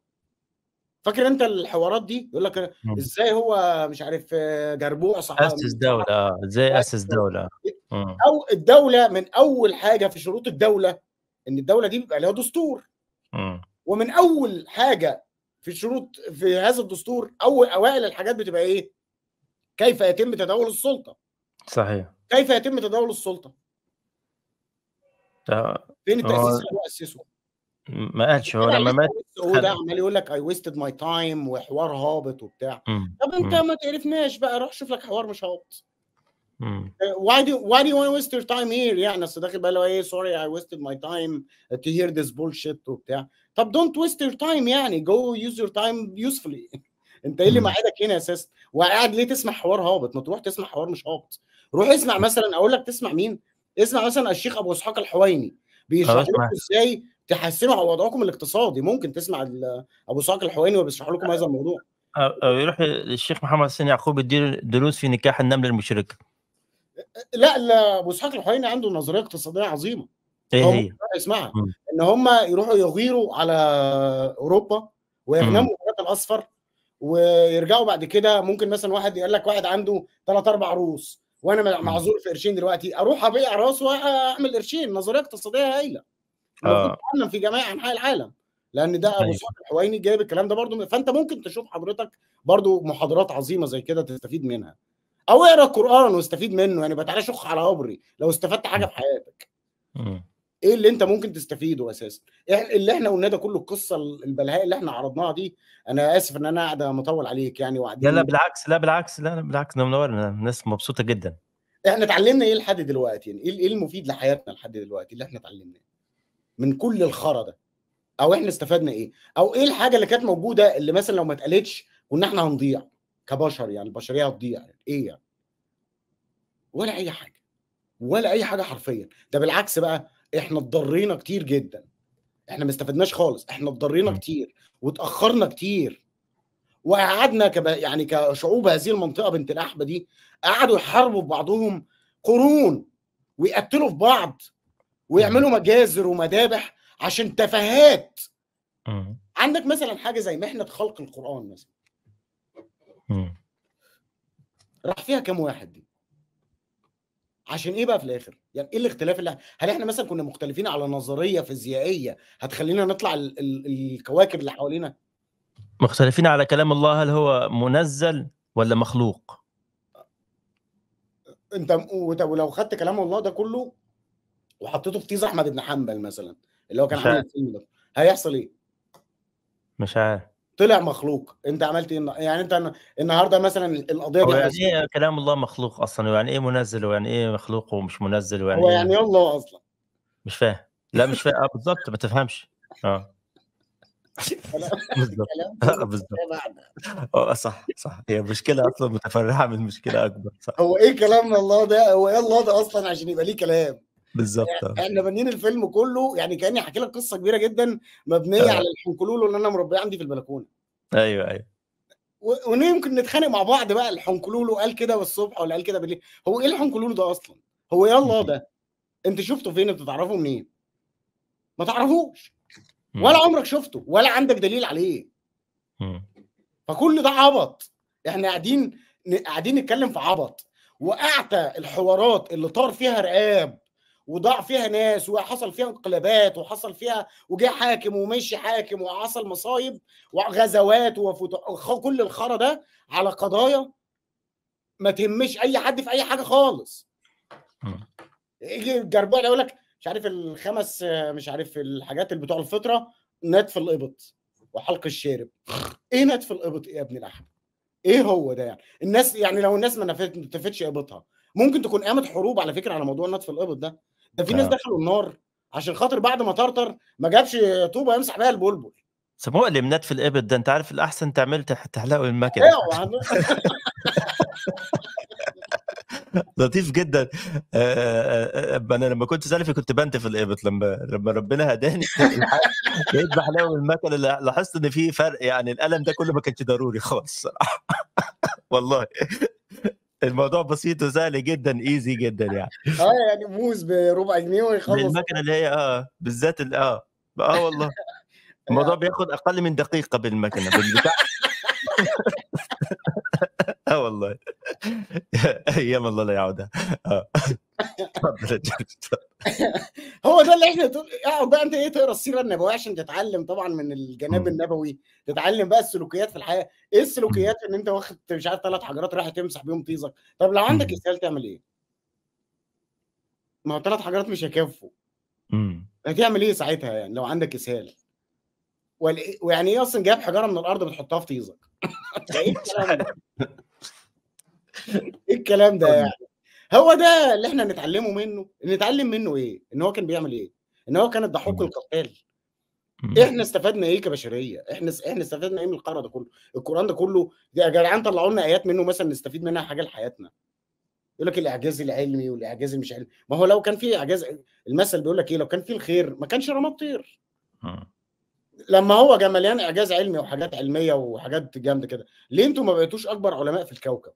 S3: فاكر انت الحوارات دي يقول لك آه. ازاي هو مش عارف جربوع صح اسس دوله
S1: آه. ازاي اسس دوله مم.
S3: او الدوله من اول حاجه في شروط الدوله ان الدوله دي بيبقى لها دستور مم. ومن اول حاجه في الشروط في هذا الدستور او اوائل الحاجات بتبقى ايه؟ كيف يتم تداول السلطه؟ صحيح كيف يتم تداول السلطه؟
S1: آه. فين التاسيس هو... اللي اسسه؟ ما قالش هو لما مات
S3: هو ده عمال يقول لك اي ويستد ماي تايم وحوار هابط وبتاع طب انت ما تعرفناش بقى روح شوف لك حوار مش هابط واي do واي do you ويست يور تايم هير يعني اصل داخل بقى ايه سوري اي wasted ماي تايم تو هير this بولشيت وبتاع طب دونت ويست يور تايم يعني جو يوز يور تايم يوسفلي انت ايه اللي معادك هنا اساسا وقاعد ليه تسمع حوار هابط ما تروح تسمع حوار مش هابط روح اسمع مثلا اقول لك تسمع مين اسمع مثلا الشيخ ابو اسحاق الحويني بيشرح لكم ازاي تحسنوا على وضعكم الاقتصادي ممكن تسمع ابو اسحاق الحويني وبيشرح لكم هذا الموضوع
S1: او يروح للشيخ محمد حسين يعقوب يدير دروس في نكاح النمل المشرك
S3: لا لا ابو اسحاق الحويني عنده نظريه اقتصاديه عظيمه ايه هي؟ اسمعها ان هم يروحوا يغيروا على اوروبا ويغنموا الهلال الاصفر ويرجعوا بعد كده ممكن مثلا واحد يقول لك واحد عنده ثلاث اربع روس وانا معذور في قرشين دلوقتي اروح ابيع راس واعمل قرشين نظريه اقتصاديه هايله آه. في جميع انحاء العالم لان ده ابو صالح أيوه. الحويني جايب الكلام ده برضو فانت ممكن تشوف حضرتك برضو محاضرات عظيمه زي كده تستفيد منها او اقرا القران واستفيد منه يعني بقى شخ على قبري لو استفدت حاجه في حياتك م. ايه اللي انت ممكن تستفيده اساسا اللي احنا قلناه ده كله القصه البلهاء اللي احنا عرضناها دي انا اسف ان انا قاعد مطول عليك يعني وعدي لا لا بالعكس
S1: لا بالعكس لا بالعكس منورنا الناس مبسوطه جدا
S3: احنا اتعلمنا ايه لحد دلوقتي يعني إيه, ايه المفيد لحياتنا لحد دلوقتي اللي احنا اتعلمناه من كل الخرا ده او احنا استفدنا ايه او ايه الحاجه اللي كانت موجوده اللي مثلا لو ما اتقالتش كنا احنا هنضيع كبشر يعني البشريه هتضيع يعني. ايه يعني ولا اي حاجه ولا اي حاجه حرفيا ده بالعكس بقى احنا اتضرينا كتير جدا احنا ما استفدناش خالص احنا اتضرينا كتير واتاخرنا كتير وقعدنا كب... يعني كشعوب هذه المنطقه بنت الاحبه دي قعدوا يحاربوا بعضهم قرون ويقتلوا في بعض ويعملوا مجازر ومذابح عشان تفاهات عندك مثلا حاجه زي محنه خلق القران مثلا راح فيها كام واحد دي عشان ايه بقى في الاخر يعني ايه الاختلاف اللي هل احنا مثلا كنا مختلفين على نظريه فيزيائيه هتخلينا نطلع ال... ال... الكواكب اللي حوالينا
S1: مختلفين على كلام الله هل هو منزل ولا مخلوق
S3: انت ولو خدت كلام الله ده كله وحطيته في تيز احمد بن حنبل مثلا اللي هو كان عامل الفيلم ده هيحصل ايه مش عارف طلع مخلوق انت عملت ايه يعني انت النهارده مثلا القضيه دي
S1: يعني ايه كلام الله مخلوق اصلا ويعني ايه منزل ويعني ايه مخلوق ومش منزل ويعني هو إيه يعني
S3: ايه الله اصلا
S1: مش فاهم لا مش فاهم اه بالظبط ما تفهمش اه
S3: <laughs> بالظبط
S1: آه،, آه،, اه صح صح هي المشكله اصلا متفرعه من مشكله اكبر صح
S3: هو ايه كلام الله ده هو ايه الله ده اصلا عشان يبقى ليه كلام بالظبط آه، احنا بنين الفيلم كله يعني كاني حكي لك قصه كبيره جدا مبنيه أه. على الحنكلولو اللي انا مربيه عندي في البلكونه ايوه ايوه ويمكن نتخانق مع بعض بقى الحنكلولو قال كده والصبح ولا قال كده بالليل هو ايه الحنكلولو ده اصلا هو ايه الله ده انت شفته فين انت تعرفه منين ما تعرفوش ولا عمرك شفته ولا عندك دليل عليه فكل ده عبط احنا قاعدين قاعدين نتكلم في عبط واعتى الحوارات اللي طار فيها رقاب وضاع فيها ناس وحصل فيها انقلابات وحصل فيها وجه حاكم ومشي حاكم وحصل مصايب وغزوات وفتوح كل الخرا ده على قضايا ما تهمش اي حد في اي حاجه خالص يجي الجربوع يقول لك مش عارف الخمس مش عارف الحاجات اللي بتوع الفطره نات في القبط وحلق الشارب ايه نات في القبط يا ابن الاحمد ايه هو ده يعني الناس يعني لو الناس ما نفتش قبطها ممكن تكون قامت حروب على فكره على موضوع في القبط ده ده في ناس آه. دخلوا النار عشان خاطر بعد ما طرطر ما جابش طوبه يمسح بيها البلبل
S1: سموه الامنات في الابد ده انت عارف الاحسن تعمل تحلقوا المكنه ايوه <laughs> لطيف جدا آه، آه، انا لما كنت سالفي كنت بنت في الابط لما لما ربنا هداني <laughs> بقيت بحلاوه المكنه لاحظت ان في فرق يعني الالم ده كله ما كانش ضروري خالص <laughs> والله الموضوع بسيط وسهل جدا ايزي جدا يعني
S3: <laughs> اه يعني موز بربع جنيه ويخلص
S1: المكنه اللي هي اه بالذات اه اه والله <laughs> الموضوع بياخد اقل من دقيقه بالمكنه بالبتاع <laughs> اه والله <laughs> ايام
S2: الله لا يعودها آه. <laughs>
S3: هو ده اللي احنا تقول آه، بقى انت ايه تقرا السيره النبويه عشان تتعلم طبعا من الجناب النبوي تتعلم بقى السلوكيات في الحياه ايه السلوكيات ان انت واخد مش عارف ثلاث حجرات رايح تمسح بيهم طيزك طب لو عندك اسهال تعمل ايه؟ ما هو ثلاث حجرات مش هيكفوا هتعمل ايه ساعتها يعني لو عندك اسهال؟ ويعني ايه اصلا جايب حجاره من الارض بتحطها في طيزك؟ <laughs> <laughs> ايه الكلام ده يعني هو ده اللي احنا نتعلمه منه نتعلم منه ايه ان هو كان بيعمل ايه ان هو كان الضحوك القتال احنا استفدنا ايه كبشريه احنا احنا استفدنا ايه من القران ده كله القران ده كله يا جدعان طلعوا لنا ايات منه مثلا نستفيد منها حاجه لحياتنا يقول لك الاعجاز العلمي والاعجاز مش علمي ما هو لو كان في اعجاز المثل بيقول لك ايه لو كان في الخير ما كانش رماد طير آه. لما هو جمليان اعجاز علمي وحاجات علميه وحاجات جامده كده ليه انتوا ما بقيتوش اكبر علماء في الكوكب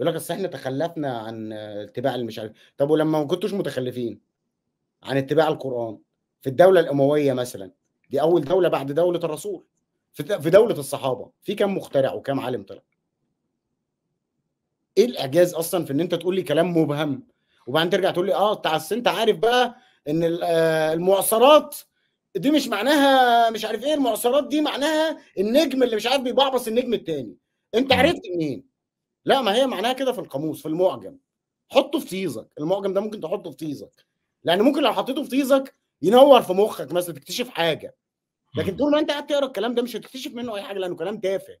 S3: يقول لك اصل احنا تخلفنا عن اتباع مش عارف طب ولما ما كنتوش متخلفين عن اتباع القران في الدوله الامويه مثلا دي اول دوله بعد دوله الرسول في دوله الصحابه في كم مخترع وكم عالم طلع ايه الاعجاز اصلا في ان انت تقول لي كلام مبهم وبعدين ترجع تقول لي اه اصل انت عارف بقى ان آه، المعصرات دي مش معناها مش عارف ايه المعصرات دي معناها النجم اللي مش عارف بيبعبص النجم التاني انت عرفت منين لا ما هي معناها كده في القاموس في المعجم حطه في تيزك المعجم ده ممكن تحطه في تيزك لان ممكن لو حطيته في تيزك ينور في مخك مثلا تكتشف حاجه لكن طول ما انت قاعد تقرا الكلام ده مش هتكتشف منه اي حاجه لانه كلام تافه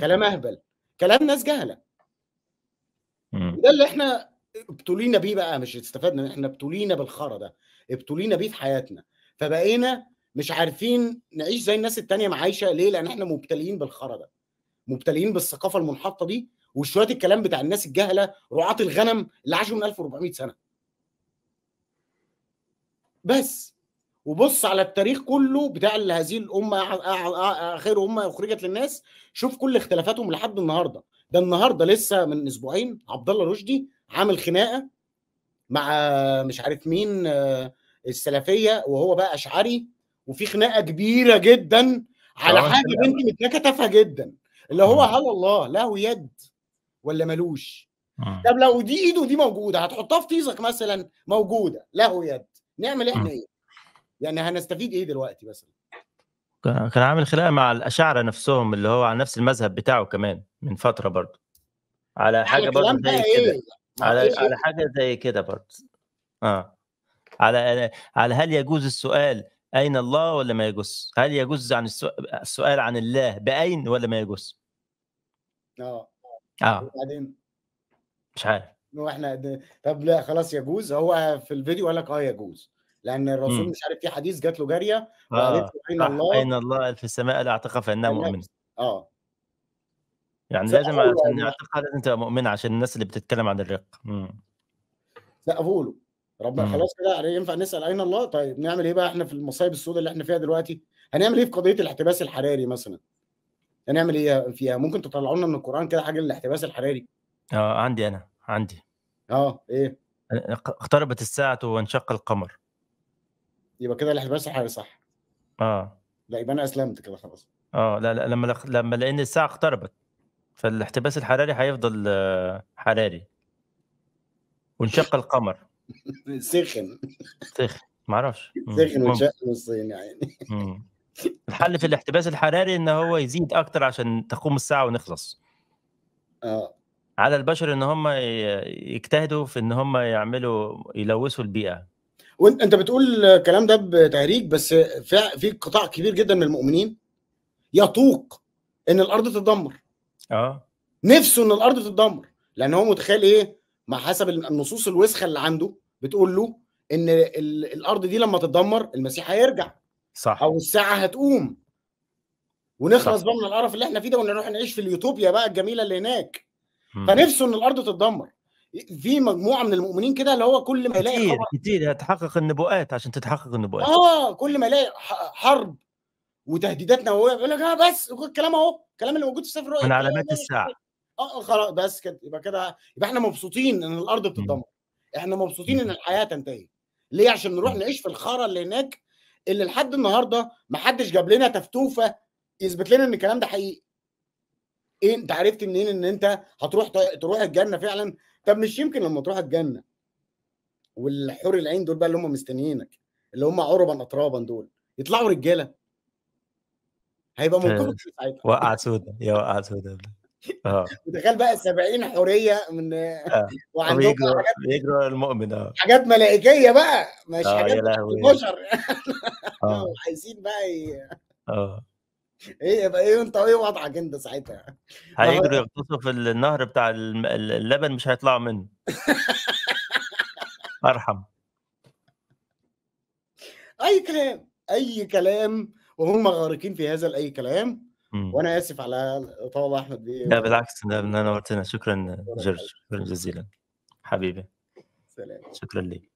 S3: كلام اهبل كلام ناس جهله ده اللي احنا ابتلينا بيه بقى مش استفدنا احنا ابتلينا بالخرا ده ابتلينا بيه في حياتنا فبقينا مش عارفين نعيش زي الناس التانية معايشه ليه لان احنا مبتليين بالخرا ده مبتليين بالثقافه المنحطه دي وشويه الكلام بتاع الناس الجهله رعاه الغنم اللي عاشوا من 1400 سنه بس وبص على التاريخ كله بتاع هذه الامه اخر امه اخرجت للناس شوف كل اختلافاتهم لحد النهارده ده النهارده لسه من اسبوعين عبد الله رشدي عامل خناقه مع مش عارف مين آه، السلفيه وهو بقى اشعري وفي خناقه كبيره جدا على حاجه بنت متنكه تافهه جدا اللي هو هل آه. الله له يد ولا ملوش آه. طب لو دي ايده دي موجوده هتحطها في طيزك مثلا موجوده له يد نعمل احنا آه. ايه يعني هنستفيد ايه دلوقتي مثلا
S1: كان عامل خلاف مع الاشاعره نفسهم اللي هو على نفس المذهب بتاعه كمان من فتره برضه على حاجه برضه زي إيه؟ كده إيه؟ على إيه؟ على حاجه زي كده برضه اه على على هل يجوز السؤال اين الله ولا ما يجوز هل يجوز عن السؤال عن الله باين ولا ما يجوز
S3: اه اه وبعدين مش عارف هو احنا طب لا خلاص يجوز هو في الفيديو قال لك اه يجوز لان الرسول مم. مش عارف في حديث جات له جاريه آه. له اين الله اين
S1: الله في السماء لا اعتقى فانها مؤمنه اه يعني لازم عشان يعتقى يعني لازم مؤمن عشان الناس اللي بتتكلم عن الرق امم.
S3: سقفوا له ربنا امم. خلاص كده ينفع نسال اين الله طيب نعمل ايه بقى احنا في المصايب السوداء اللي احنا فيها دلوقتي هنعمل ايه في قضيه الاحتباس الحراري مثلا هنعمل ايه فيها ممكن تطلعوا لنا من القران كده حاجه للاحتباس الحراري
S1: اه عندي انا عندي اه ايه اقتربت الساعه وانشق القمر
S3: يبقى كده الاحتباس الحراري صح اه لا يبقى انا اسلمت كده خلاص
S1: اه لا لا لما لما لان الساعه اقتربت فالاحتباس الحراري هيفضل آه، حراري وانشق القمر
S3: <laughs> سخن سخن معرفش سخن وانشق نصين يعني
S1: الحل في الاحتباس الحراري ان هو يزيد اكتر عشان تقوم الساعه ونخلص اه على البشر ان هم يجتهدوا في ان هم يعملوا يلوثوا البيئه
S3: وانت انت بتقول الكلام ده بتهريج بس في في قطاع كبير جدا من المؤمنين يطوق ان الارض تتدمر اه نفسه ان الارض تتدمر لان هو متخيل ايه ما حسب النصوص الوسخه اللي عنده بتقول له ان الارض دي لما تتدمر المسيح هيرجع صح او الساعه هتقوم ونخلص بقى من القرف اللي احنا فيه ده ونروح نعيش في اليوتوبيا بقى الجميله اللي هناك فنفسه ان الارض تتدمر في مجموعه من المؤمنين كده اللي هو كل ما يلاقي كتير خبر.
S1: كتير هتحقق النبوءات عشان
S3: تتحقق النبوءات اه كل ما يلاقي حرب وتهديدات نوويه يقول لك اه بس الكلام اهو الكلام اللي موجود في سفر من علامات الساعه آه،, اه خلاص بس كده يبقى كده يبقى احنا مبسوطين ان الارض بتتدمر احنا مبسوطين ان الحياه تنتهي ليه عشان نروح نعيش في الخرا اللي هناك اللي لحد النهارده ما حدش جاب لنا تفتوفه يثبت لنا ان الكلام ده حقيقي ايه انت عرفت منين ان انت هتروح تروح الجنه فعلا طب مش يمكن لما تروح الجنه والحور العين دول بقى اللي هم مستنيينك اللي هم عربا اترابا دول يطلعوا رجاله هيبقى موقفك إيه ساعتها
S1: وقع سودا يا وقع سودا اه <laughs>
S3: وتخيل بقى 70 حوريه من آه. <laughs> وعندهم حاجات
S1: بيجروا المؤمن اه
S3: حاجات ملائكيه بقى مش آه حاجات بشر اه <laughs> عايزين بقى ايه اه ايه يبقى ايه انت ايه وضعك انت ساعتها هيجروا
S1: يغطسوا في النهر بتاع اللبن مش هيطلعوا منه ارحم
S3: اي كلام اي كلام وهم غارقين في هذا الاي كلام مم. وانا اسف على طول احمد بيه لا
S1: بالعكس ده نورتنا شكرا جورج شكرا جزيلا حبيبي سلام شكرا لك